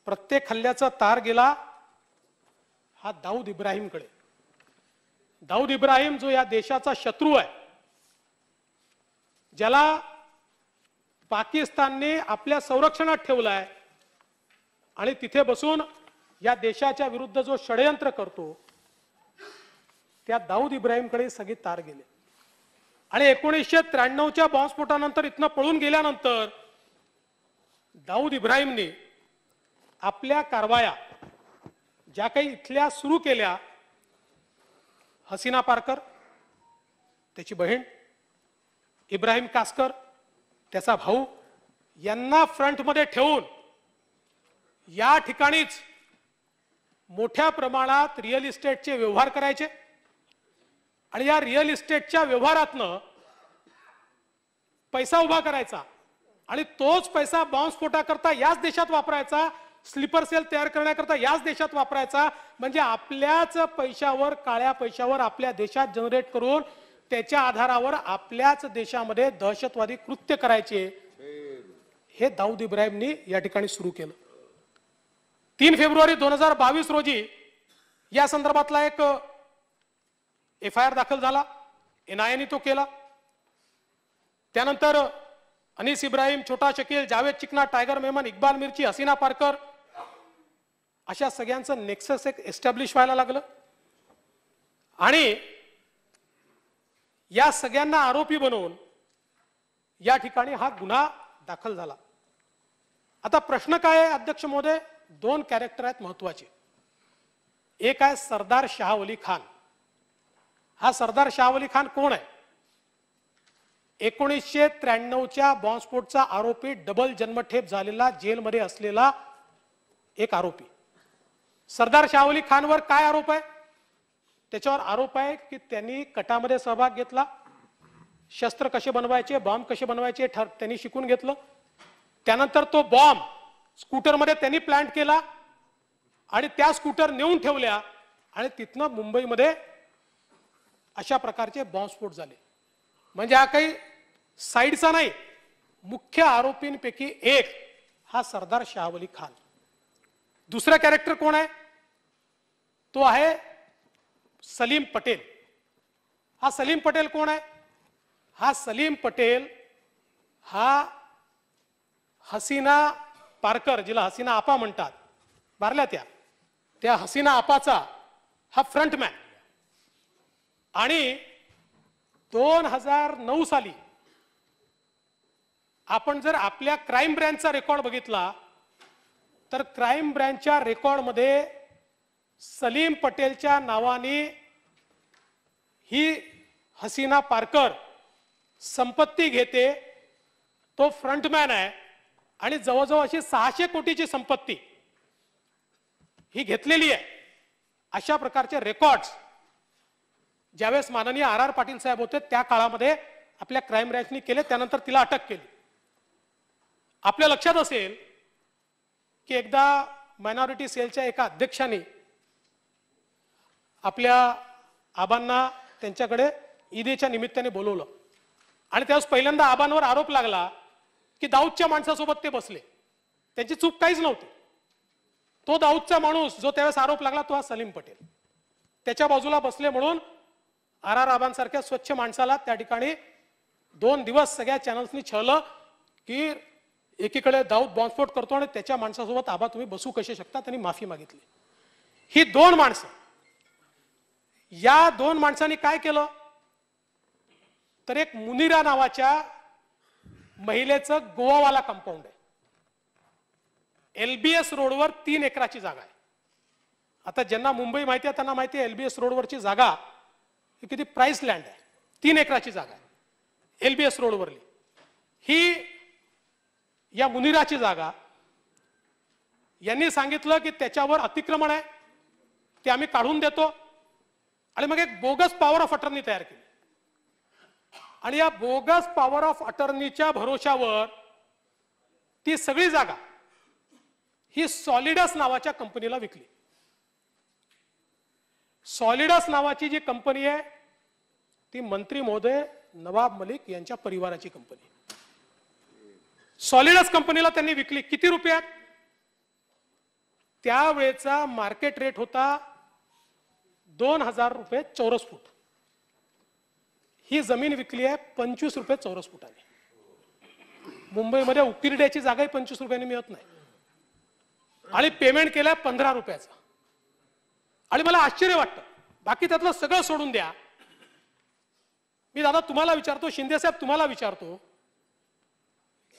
प्रत्येक हल्ल्याचा तार गेला हा दाऊद इब्राहिमकडे दाऊद इब्राहिम जो या देशाचा शत्रू आहे ज्याला पाकिस्तानने आपल्या संरक्षणात ठेवलं आहे आणि तिथे बसून या देशाच्या विरुद्ध जो षडयंत्र करतो त्या दाऊद इब्राहिमकडे सगळे तार गेले आणि एकोणीसशे त्र्याण्णवच्या बॉम्बस्फोटानंतर इथनं पळून गेल्यानंतर दाऊद इब्राहिमने आपल्या कारवाया ज्या काही इथल्या सुरू केल्या हसीना पारकर त्याची बहीण इब्राहिम कासकर त्याचा भाऊ यांना फ्रंटमध्ये ठेवून या ठिकाणीच मोठ्या प्रमाणात रिअल इस्टेटचे व्यवहार करायचे आणि या रिअल इस्टेटच्या व्यवहारातनं पैसा उभा करायचा आणि तोच पैसा बॉम्बस्फोटाकरता याच देशात वापरायचा स्लीपर सेल तयार करण्याकरता याच देशात वापरायचा म्हणजे आपल्याच पैशावर काळ्या पैशावर आपल्या देशात जनरेट करून त्याच्या आधारावर आपल्याच देशामध्ये दहशतवादी कृत्य करायचे हे दाऊद इब्राहिमनी या ठिकाणी सुरू केलं तीन फेब्रुवारी दोन हजार बावीस रोजी या संदर्भातला एक एफ आय आर दाखल झाला एनआयएने तो केला त्यानंतर अनिस इब्राहिम छोटा शकील जावेद चिकना टायगर मेमन इक्बाल मिर्ची हसीना पारकर अशा सगळ्यांचं नेक्सस एक एस्टॅब्लिश व्हायला लागलं आणि या सगळ्यांना आरोपी बनवून या ठिकाणी हा गुन्हा दाखल झाला आता प्रश्न काय आहे अध्यक्ष महोदय दोन कॅरेक्टर आहेत महत्वाचे एक आहे सरदार शाहवली खान हा सरदार शाह अली खान कोण आहे एकोणीसशे त्र्याण्णवच्या बॉम्बस्फोटचा आरोपी डबल जन्मठेप झालेला जेलमध्ये असलेला एक आरोपी सरदार शाहवली खानवर काय आरोप आहे त्याच्यावर आरोप आहे की त्यांनी कटामध्ये सहभाग घेतला शस्त्र कसे बनवायचे बॉम्ब कसे बनवायचे ठर त्यांनी शिकून घेतलं त्यानंतर तो बॉम्ब स्कूटरमध्ये त्यांनी प्लांट केला आणि त्या स्कूटर नेऊन ठेवल्या आणि तिथनं मुंबईमध्ये अशा प्रकारचे बॉम्बस्फोट झाले म्हणजे हा काही साईडचा नाही मुख्य आरोपींपैकी एक हा सरदार शाहवली खान दुसरा कॅरेक्टर कोण आहे तो आहे सलीम पटेल हा सलीम पटेल कोण आहे हा सलीम पटेल हा हसीना पारकर जिला हसीना आपा म्हणतात मारल्या त्या त्या हसीना आपाचा हा फ्रंटमॅन आणि दोन हजार नऊ साली आपण जर आपल्या क्राईम ब्रँचचा रेकॉर्ड बघितला तर क्राईम ब्रँचच्या मध्ये सलीम पटेलच्या नावाने ही हसीना पारकर संपत्ती घेते तो फ्रंटमॅन आहे आणि जवळजवळ अशी सहाशे कोटीची संपत्ती ही घेतलेली आहे अशा प्रकारचे रेकॉर्ड्स ज्यावेळेस माननीय आर आर पाटील साहेब होते त्या काळामध्ये आपल्या क्राईम ब्रँचनी केले त्यानंतर तिला अटक केली आपल्या लक्षात असेल की एकदा मायनॉरिटी सेलच्या एका अध्यक्षाने आपल्या आबांना त्यांच्याकडे ईदेच्या निमित्ताने बोलवलं आणि त्यावेळेस पहिल्यांदा आबांवर आरोप लागला की दाऊदच्या माणसासोबत ते बसले त्यांची चूक काहीच नव्हती तो दाऊदचा माणूस जो त्यावेळेस आरोप लागला तो हा सलीम पटेल त्याच्या बाजूला बसले म्हणून आर आर आबांसारख्या स्वच्छ माणसाला त्या ठिकाणी दोन दिवस सगळ्या चॅनल्सनी छळलं की एकीकडे दाऊद बॉम्बस्फोट करतो आणि त्याच्या माणसासोबत आबा तुम्ही बसू कसे शकता त्यांनी माफी मागितली ही दोन माणसं या दोन माणसांनी काय केलं तर एक मुनिरा नावाच्या महिलेचं गोवावाला कंपाऊंड आहे एलबीएस रोडवर तीन एकराची जागा आहे आता ज्यांना मुंबई माहिती आहे त्यांना माहिती आहे एलबीएस रोडवरची जागा किती प्राईस लँड आहे तीन एकराची जागा आहे एलबीएस रोडवरली ही या मुनिराची जागा यांनी सांगितलं की त्याच्यावर अतिक्रमण आहे ते आम्ही काढून देतो आणि मग एक बोगस पॉवर ऑफ अटर्नी तयार केली आणि या बोगस पॉवर ऑफ अटर्नीच्या भरोशावर ती सगळी जागा ही सॉलिडस नावाच्या कंपनीला विकली सॉलिडस नावाची जी कंपनी आहे ती मंत्री महोदय नवाब मलिक यांच्या परिवाराची कंपनी सॉलिडस कंपनीला त्यांनी विकली किती रुपयात त्यावेळेचा मार्केट रेट होता दोन हजार रुपये चौरस फूट ही जमीन विकली आहे पंचवीस रुपये चौरस फुटाने मुंबईमध्ये उकिरड्याची जागाही पंचवीस रुपयाने मिळत नाही आणि पेमेंट केला पंधरा रुपयाचा आणि मला आश्चर्य वाटतं बाकी त्यातलं सगळं सोडून द्या मी दादा तुम्हाला विचारतो शिंदे साहेब तुम्हाला विचारतो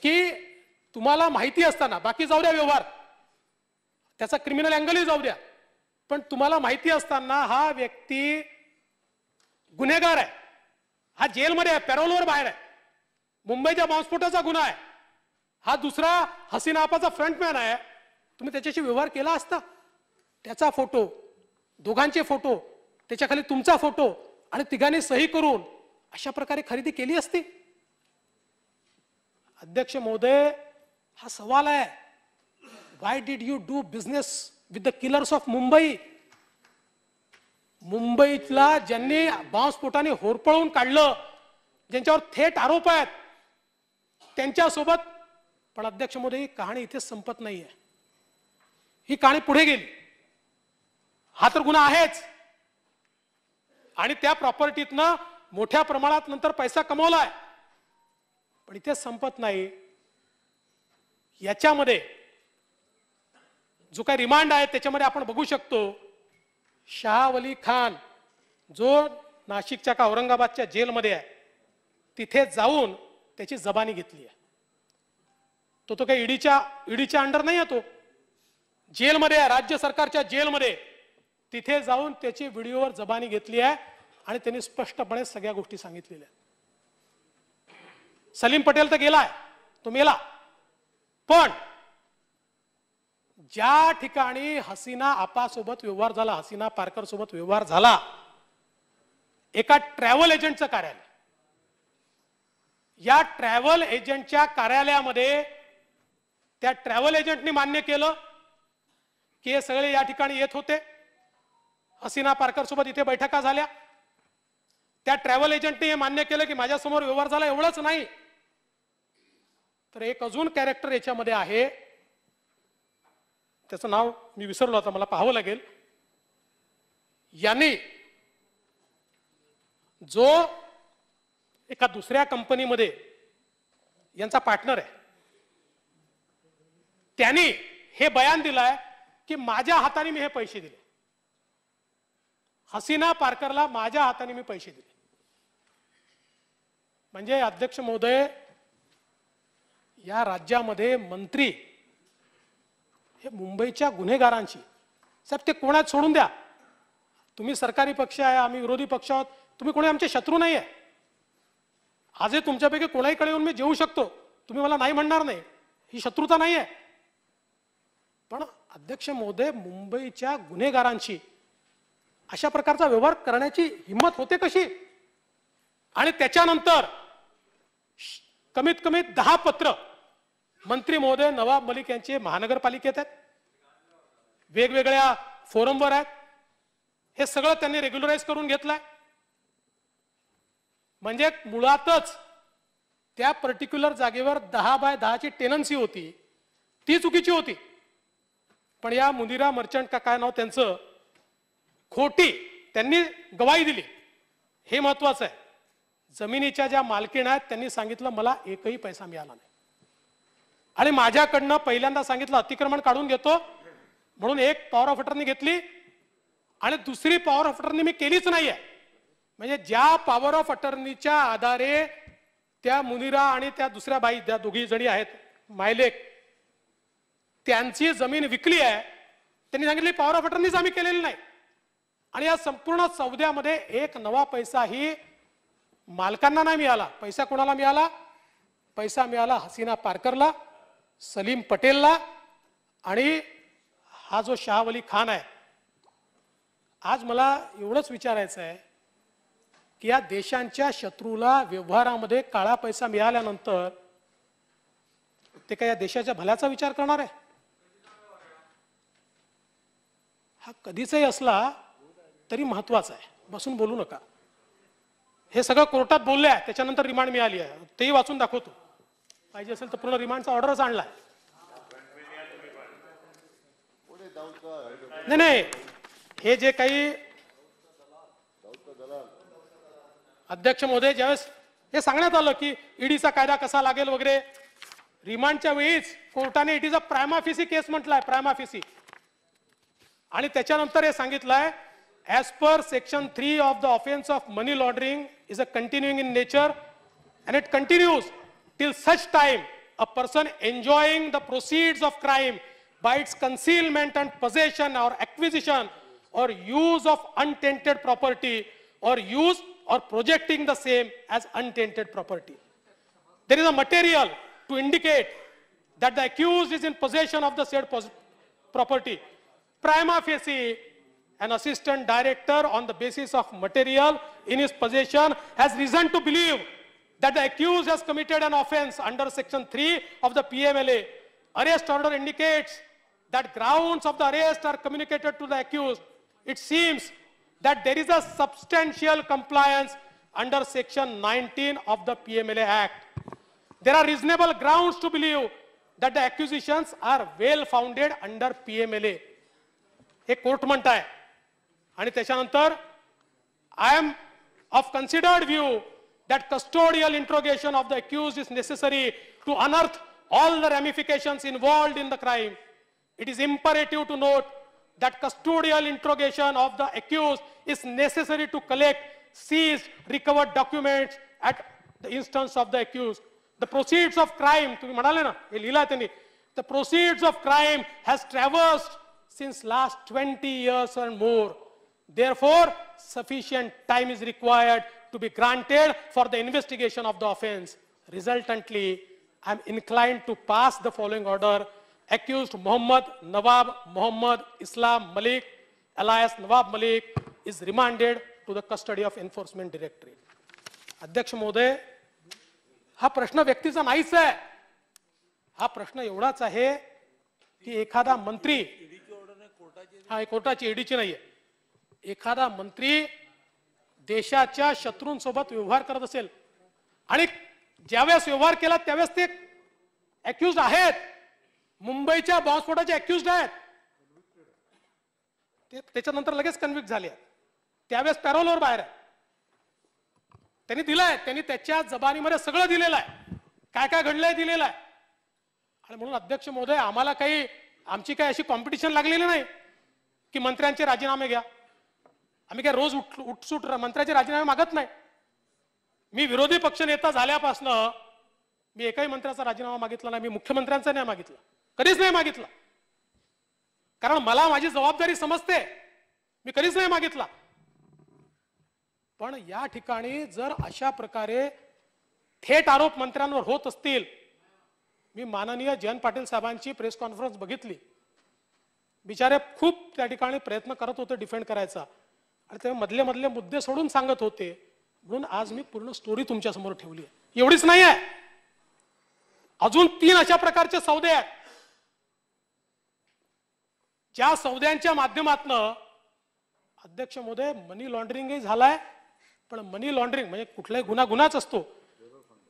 की तुम्हाला माहिती असताना बाकी जाऊ द्या व्यवहार त्याचा क्रिमिनल अँगलही जाऊ द्या पण तुम्हाला माहिती असताना हा व्यक्ती गुन्हेगार आहे हा जेलमध्ये आहे पॅरोलवर बाहेर आहे मुंबईच्या बॉम्बस्फोटाचा गुन्हा आहे हा दुसरा हसीना आपाचा फ्रंटमॅन आहे तुम्ही त्याच्याशी व्यवहार केला असता त्याचा फोटो दोघांचे फोटो त्याच्याखाली तुमचा फोटो आणि तिघांनी सही करून अशा प्रकारे खरेदी केली असती अध्यक्ष महोदय हा सवाल आहे why did you do business with the killers of Mumbai मुंबईतला ज्यांनी बॉम्बस्फोटाने होरपळून काढलं ज्यांच्यावर थेट आरोप आहेत त्यांच्यासोबत पण अध्यक्ष मोदी ही कहाणी इथेच संपत नाहीये ही कहाणी पुढे गेली हा तर गुन्हा आहेच आणि त्या प्रॉपर्टीतनं मोठ्या प्रमाणात नंतर पैसा कमवलाय पण इथे संपत नाही याच्यामध्ये जो काही रिमांड आहे त्याच्यामध्ये आपण बघू शकतो शाह अली खान जो नाशिकच्या का औरंगाबादच्या जेलमध्ये आहे तिथे जाऊन त्याची जबानी घेतली आहे तो तो काही ईडीच्या ईडीच्या अंडर नाही आहे तो जेलमध्ये आहे राज्य सरकारच्या जेलमध्ये तिथे जाऊन त्याची व्हिडिओवर जबानी घेतली आहे आणि त्यांनी स्पष्टपणे सगळ्या गोष्टी सांगितलेल्या आहेत सलीम पटेल तर गेलाय तो मेला पण ज्या ठिकाणी हसीना आपासोबत व्यवहार झाला हसीना पारकर सोबत व्यवहार झाला एका ट्रॅव्हल एजंटचं कार्यालय या ट्रॅव्हल एजंटच्या कार्यालयामध्ये त्या ट्रॅव्हल एजंटनी मान्य केलं की हे सगळे या ठिकाणी येत होते हसीना पारकर सोबत इथे बैठका झाल्या त्या ट्रॅव्हल एजंटने हे मान्य केलं की माझ्यासमोर व्यवहार झाला एवढंच नाही तर एक अजून कॅरेक्टर याच्यामध्ये आहे त्याचं नाव मी विसरलो आता मला पाहावं लागेल यांनी जो एका दुसऱ्या कंपनीमध्ये यांचा पार्टनर आहे त्यांनी हे बयान दिलंय की माझ्या हाताने मी हे पैसे दिले हसीना पारकरला माझ्या हाताने मी पैसे दिले म्हणजे अध्यक्ष महोदय या राज्यामध्ये मंत्री हे मुंबईच्या गुन्हेगारांशी साहेब ते कोणाच सोडून द्या तुम्ही सरकारी पक्ष आहे आम्ही विरोधी पक्ष आहोत तुम्ही कोणी आमचे शत्रू नाही आहे आजही तुमच्यापैकी कोणाहीकडे येऊन मी जेवू शकतो तुम्ही मला नाही म्हणणार नाही ही शत्रुता नाही आहे पण अध्यक्ष महोदय मुंबईच्या गुन्हेगारांशी अशा प्रकारचा व्यवहार करण्याची हिंमत होते कशी आणि त्याच्यानंतर कमीत कमी दहा पत्र मंत्री महोदय नवाब मलिक यांचे महानगरपालिकेत आहेत वेगवेगळ्या फोरमवर आहेत हे सगळं त्यांनी रेग्युलराईज करून घेतलंय म्हणजे मुळातच त्या पर्टिक्युलर जागेवर दहा बाय दहाची टेनन्सी होती ती चुकीची होती पण या मुनिरा मर्चंट का काय नाव त्यांचं खोटी त्यांनी गवाही दिली हे महत्वाचं आहे जमिनीच्या ज्या मालकीण आहेत त्यांनी सांगितलं मला एकही पैसा मिळाला नाही आणि माझ्याकडनं पहिल्यांदा सांगितलं अतिक्रमण काढून घेतो म्हणून एक पॉवर ऑफ अटर्नी घेतली आणि दुसरी पॉवर ऑफ अटर्नी मी केलीच नाहीये म्हणजे ज्या पॉवर ऑफ अटर्नीच्या आधारे त्या मुनिरा आणि त्या दुसऱ्या बाई ज्या दोघी जणी आहेत मायलेक त्यांची जमीन विकली आहे त्यांनी सांगितली पॉवर ऑफ अटर्नीच आम्ही केलेली नाही आणि या संपूर्ण सौद्यामध्ये एक नवा पैसाही मालकांना नाही मिळाला पैसा कोणाला मिळाला पैसा मिळाला हसीना पारकरला सलीम पटेलला आणि हा जो शाह अली खान आहे आज मला एवढंच विचारायचं आहे की या देशांच्या शत्रूला व्यवहारामध्ये काळा पैसा मिळाल्यानंतर ते काय या देशाच्या भल्याचा विचार करणार आहे हा कधीचही असला तरी महत्वाचा आहे बसून बोलू नका हे सगळं कोर्टात बोलले आहे त्याच्यानंतर रिमांड मिळाली आहे तेही वाचून दाखवतो पाहिजे असेल तर पूर्ण रिमांडचा ऑर्डरच आणला नाही नाही हे जे काही अध्यक्ष महोदय ज्यावेळेस हे सांगण्यात आलं की ईडीचा कायदा कसा लागेल वगैरे रिमांडच्या वेळीच कोर्टाने ईडीचा प्रायमाफिसी केस म्हटलाय प्रायमाफिसी आणि त्याच्यानंतर हे सांगितलंय as per section three of the offence of money laundering is a continuing in nature and it continues till such time a person enjoying the proceeds of crime by its concealment and possession or acquisition or use of untainted property or use or projecting the same as untainted property. There is a material to indicate that the accused is in possession of the said property. Prima facie, an assistant director on the basis of material in his possession has reason to believe that the accused has committed an offence under section 3 of the PMLA. Arrest order indicates that grounds of the arrest are communicated to the accused. It seems that there is a substantial compliance under section 19 of the PMLA Act. There are reasonable grounds to believe that the accusations are well founded under PMLA. court court म्हणताय आणि त्याच्यानंतर I am of considered view that custodial interrogation of the accused is necessary to unearth all the ramifications involved in the crime. It is imperative to note that custodial interrogation of the accused is necessary to collect seized recovered documents at the instance of the accused. The proceeds of crime, the proceeds of crime has traversed since last 20 years and more. Therefore, sufficient time is required to be granted for the investigation of the offense. Resultantly, I am inclined to pass the following order. Accused Muhammad Nawab Muhammad Islam Malik, alias Nawab Malik, is remanded to the custody of enforcement directorate. अध्यक्ष महोदय हा प्रश्न व्यक्तीचा नाहीच आहे हा प्रश्न एवढाच आहे की एखादा मंत्री हा कोर्टाची ईडीची नाहीये एखादा मंत्री देशाच्या शत्रूंसोबत व्यवहार करत असेल आणि ज्यावेळेस व्यवहार केला त्यावेळेस ते अक्युज आहेत मुंबईच्या बॉम्बस्फोटाचे अक्युज आहेत ते त्याच्यानंतर लगेच कन्व्हिक्ट झाले त्यावेळेस पॅरोलवर बाहेर आहे त्यांनी दिलाय त्यांनी त्याच्या जबानीमध्ये सगळं दिलेलं आहे काय काय घडलंय दिलेलं आहे आणि म्हणून अध्यक्ष महोदय आम्हाला काही आमची काही अशी कॉम्पिटिशन लागलेली नाही की मंत्र्यांचे राजीनामे घ्या आम्ही काय रोज उठ उठसूट मंत्र्याचे राजीनामे मागत नाही मी विरोधी पक्षनेता झाल्यापासनं मी एकाही मंत्र्याचा राजीनामा मागितला नाही मी मुख्यमंत्र्यांचा नाही मागितला कधीच नाही मागितला कारण मला माझी जबाबदारी समजते मी कधीच नाही मागितला पण या ठिकाणी जर अशा प्रकारे थेट आरोप मंत्र्यांवर होत असतील मी माननीय जयंत पाटील साहेबांची प्रेस कॉन्फरन्स बघितली बिचारे खूप त्या ठिकाणी प्रयत्न करत होते डिफेंड करायचा आणि तेव्हा मधले मधले मुद्दे सोडून सांगत होते म्हणून आज मी पूर्ण स्टोरी तुमच्या समोर ठेवली आहे एवढीच नाही आहे अजून तीन अशा प्रकारचे सौदे आहेत ज्या सौद्यांच्या माध्यमातून अध्यक्ष मोदय मनी लॉन्ड्रिंगही झालाय पण मनी लॉन्ड्रिंग म्हणजे कुठलाही गुन्हा गुन्हाच असतो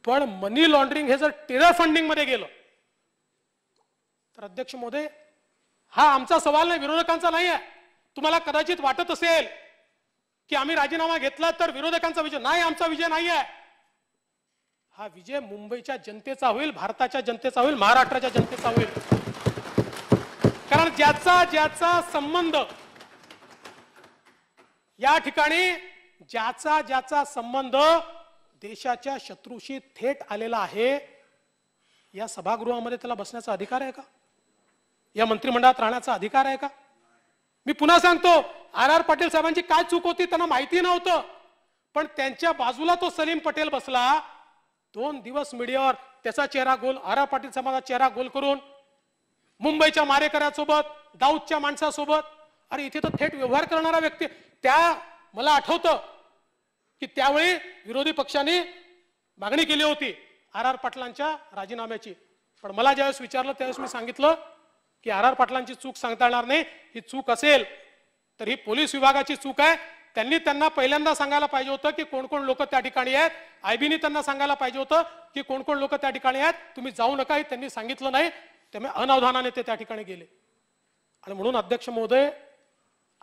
पण मनी लॉन्ड्रिंग हे जर टेरर फंडिंग मध्ये गेलं तर अध्यक्ष मोदय हा आमचा सवाल नाही विरोधकांचा नाही आहे तुम्हाला कदाचित वाटत असेल की आम्ही राजीनामा घेतला तर विरोधकांचा विजय नाही आमचा विजय नाही आहे हा विजय मुंबईच्या जनतेचा होईल भारताच्या जनतेचा होईल महाराष्ट्राच्या जनतेचा होईल कारण ज्याचा ज्याचा संबंध या ठिकाणी ज्याचा ज्याचा संबंध देशाच्या शत्रूशी थेट आलेला आहे या सभागृहामध्ये त्याला बसण्याचा अधिकार आहे का या मंत्रिमंडळात राहण्याचा अधिकार आहे का मी पुन्हा सांगतो आर आर पाटील साहेबांची काय चूक होती त्यांना माहिती नव्हतं पण त्यांच्या बाजूला तो सलीम पटेल बसला दोन दिवस मीडियावर त्याचा चेहरा गोल आर आर पाटील साहेबांचा चेहरा गोल करून मुंबईच्या मारेकऱ्यासोबत दाऊदच्या माणसासोबत अरे इथे तर थेट व्यवहार करणारा व्यक्ती त्या मला आठवतं की त्यावेळी विरोधी पक्षाने मागणी केली होती आर आर पाटलांच्या राजीनाम्याची पण मला ज्यावेळेस विचारलं त्यावेळेस मी सांगितलं की आर आर पाटलांची चूक सांगता येणार नाही ही चूक असेल तर ही पोलीस विभागाची चूक आहे त्यांनी त्यांना पहिल्यांदा सांगायला पाहिजे होतं की कोण कोण लोक त्या ठिकाणी आहेत आयबीने त्यांना सांगायला पाहिजे होतं की कोण कोण लोक त्या ठिकाणी आहेत तुम्ही जाऊ नका हे त्यांनी सांगितलं नाही त्यामुळे अनावधानाने ते त्या ठिकाणी गेले आणि म्हणून अध्यक्ष महोदय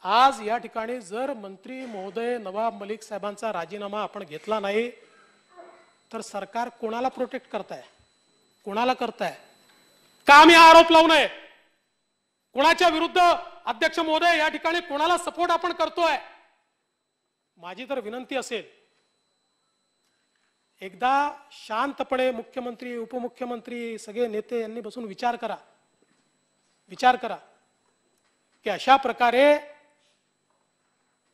आज या ठिकाणी जर मंत्री महोदय नवाब मलिक साहेबांचा राजीनामा आपण घेतला नाही तर सरकार कोणाला प्रोटेक्ट करताय कोणाला करताय का आम्ही आरोप लावू नये कोणाच्या विरुद्ध अध्यक्ष महोदय या ठिकाणी कोणाला सपोर्ट आपण करतोय माझी तर विनंती असेल एकदा शांतपणे मुख्यमंत्री उपमुख्यमंत्री सगळे नेते यांनी बसून विचार करा विचार करा की अशा प्रकारे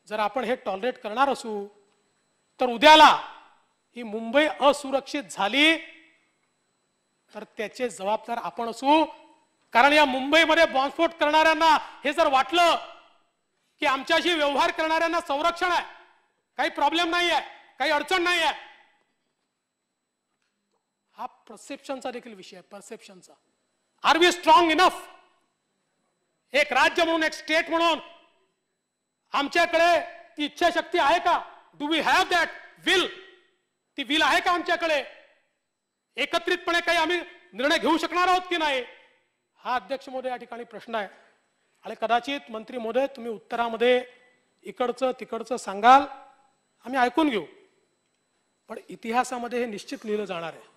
जर आपण हे टॉलरेट करणार असू तर उद्याला ही मुंबई असुरक्षित झाली तर त्याचे जबाबदार आपण असू कारण या मुंबईमध्ये बॉम्बस्फोट करणाऱ्यांना हे जर वाटलं की आमच्याशी व्यवहार करणाऱ्यांना संरक्षण आहे काही प्रॉब्लेम नाही आहे काही अडचण नाही आहे हा परसेप्शनचा देखील विषय आहे परसेप्शनचा आर वी स्ट्रॉंग इनफ एक राज्य म्हणून एक स्टेट म्हणून आमच्याकडे ती इच्छाशक्ती आहे का do we have that will ती विल आहे का आमच्याकडे एकत्रितपणे काही आम्ही निर्णय घेऊ शकणार आहोत की नाही हा अध्यक्ष महोदय या ठिकाणी प्रश्न आहे आणि कदाचित मंत्री महोदय तुम्ही उत्तरामध्ये इकडचं तिकडचं सांगाल आम्ही ऐकून घेऊ पण इतिहासामध्ये हे निश्चित लिहिलं जाणार आहे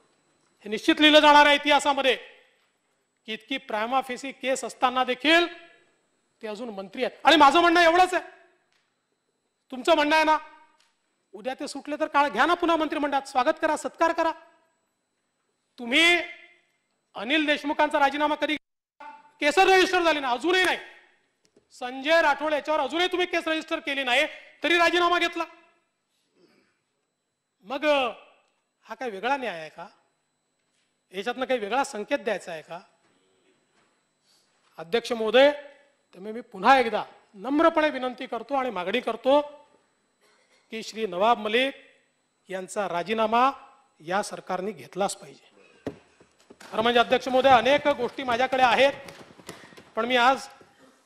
हे निश्चित लिहिलं जाणार आहे इतिहासामध्ये की इतकी प्रायमा फेसी केस असताना देखील ते अजून मंत्री आहेत आणि माझं म्हणणं एवढंच आहे तुमचं म्हणणं आहे ना उद्या ते सुटले तर काळ घ्या ना पुन्हा मंत्रिमंडळात स्वागत करा सत्कार करा तुम्ही अनिल देशमुखांचा राजीनामा कधी केस रजिस्टर झाले ना अजूनही नाही संजय राठोड याच्यावर अजूनही तुम्ही केस रजिस्टर केली नाही तरी राजीनामा घेतला मग हा काही वेगळा न्याय आहे का याच्यातनं काही वेगळा संकेत द्यायचा आहे का अध्यक्ष महोदय तुम्ही मी पुन्हा एकदा नम्रपणे विनंती करतो आणि मागणी करतो की श्री नवाब मलिक यांचा राजीनामा या सरकारने घेतलाच पाहिजे खरं म्हणजे अध्यक्ष महोदय अनेक गोष्टी माझ्याकडे आहेत पण मी आज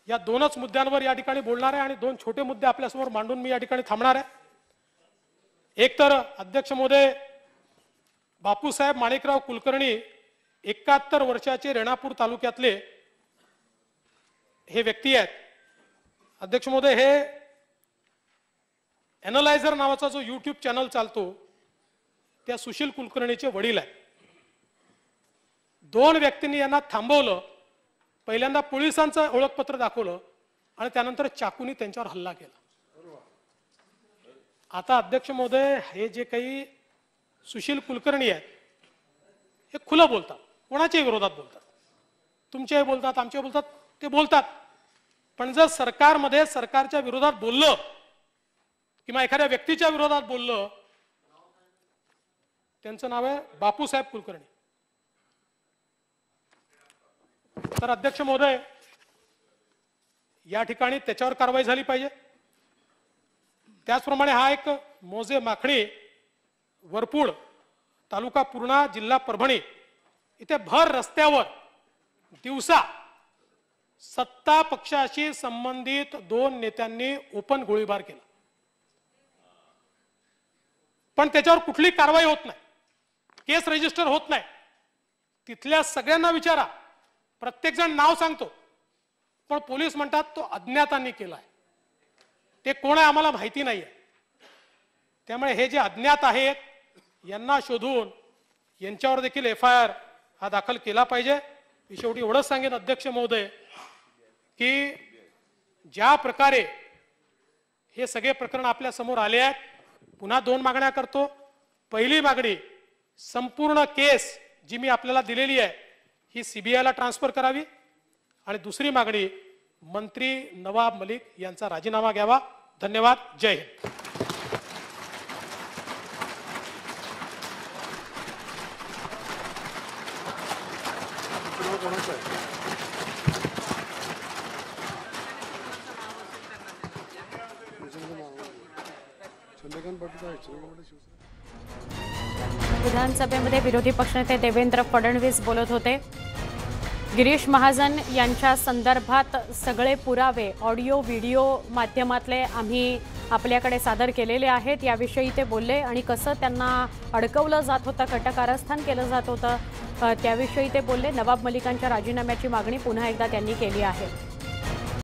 या दोनच मुद्द्यांवर या ठिकाणी बोलणार आहे आणि दोन छोटे मुद्दे आपल्यासमोर मांडून मी या ठिकाणी थांबणार आहे एक तर अध्यक्ष मोदय बापूसाहेब माणिकराव कुलकर्णी एकाहत्तर वर्षाचे रेणापूर तालुक्यातले हे व्यक्ती आहेत अध्यक्ष मोदय हे ॲनलायझर नावाचा जो युट्यूब चॅनल चालतो त्या सुशील कुलकर्णीचे वडील आहेत दोन व्यक्तींनी यांना थांबवलं पहिल्यांदा पोलिसांचं ओळखपत्र दाखवलं आणि त्यानंतर चाकूनी त्यांच्यावर हल्ला केला आता अध्यक्ष महोदय हे जे काही सुशील कुलकर्णी आहेत हे खुलं बोलतात कोणाच्याही विरोधात बोलतात तुमच्याही बोलतात आमच्या बोलतात ते बोलतात पण जर सरकारमध्ये सरकारच्या विरोधात बोललं किंवा एखाद्या व्यक्तीच्या विरोधात बोललं त्यांचं नाव आहे बापूसाहेब कुलकर्णी तर अध्यक्ष महोदय या ठिकाणी त्याच्यावर कारवाई झाली पाहिजे त्याचप्रमाणे हा एक मोजे माखणी वरपूळ तालुका पूर्णा जिल्हा परभणी इथे भर रस्त्यावर दिवसा सत्ता पक्षाशी संबंधित दोन नेत्यांनी ओपन गोळीबार केला पण त्याच्यावर कुठली कारवाई होत नाही केस रजिस्टर होत नाही तिथल्या सगळ्यांना विचारा प्रत्येकजण नाव सांगतो पण पोलीस म्हणतात तो अज्ञातांनी केला आहे ते कोण आहे आम्हाला माहिती नाही आहे त्यामुळे हे जे अज्ञात आहेत यांना शोधून यांच्यावर देखील एफ आय आर हा दाखल केला पाहिजे मी शेवटी एवढंच सांगेन अध्यक्ष महोदय की ज्या प्रकारे हे सगळे प्रकरण आपल्या समोर आले आहेत पुन्हा दोन मागण्या करतो पहिली मागणी संपूर्ण केस जी मी आपल्याला दिलेली आहे ही सीबीआयला ट्रान्सफर करावी आणि दुसरी मागणी मंत्री नवाब मलिक यांचा राजीनामा घ्यावा धन्यवाद जय हिंद विधानसभेमध्ये विरोधी पक्षनेते देवेंद्र फडणवीस बोलत होते गिरीश महाजन यांच्या संदर्भात सगळे पुरावे ऑडिओ व्हिडिओ माध्यमातले आम्ही आपल्याकडे सादर केलेले आहेत याविषयी ते बोलले आणि कसं त्यांना अडकवलं जात होतं कटकारस्थान केलं जात होतं त्याविषयी ते बोलले नवाब मलिकांच्या राजीनाम्याची मागणी पुन्हा एकदा त्यांनी केली आहे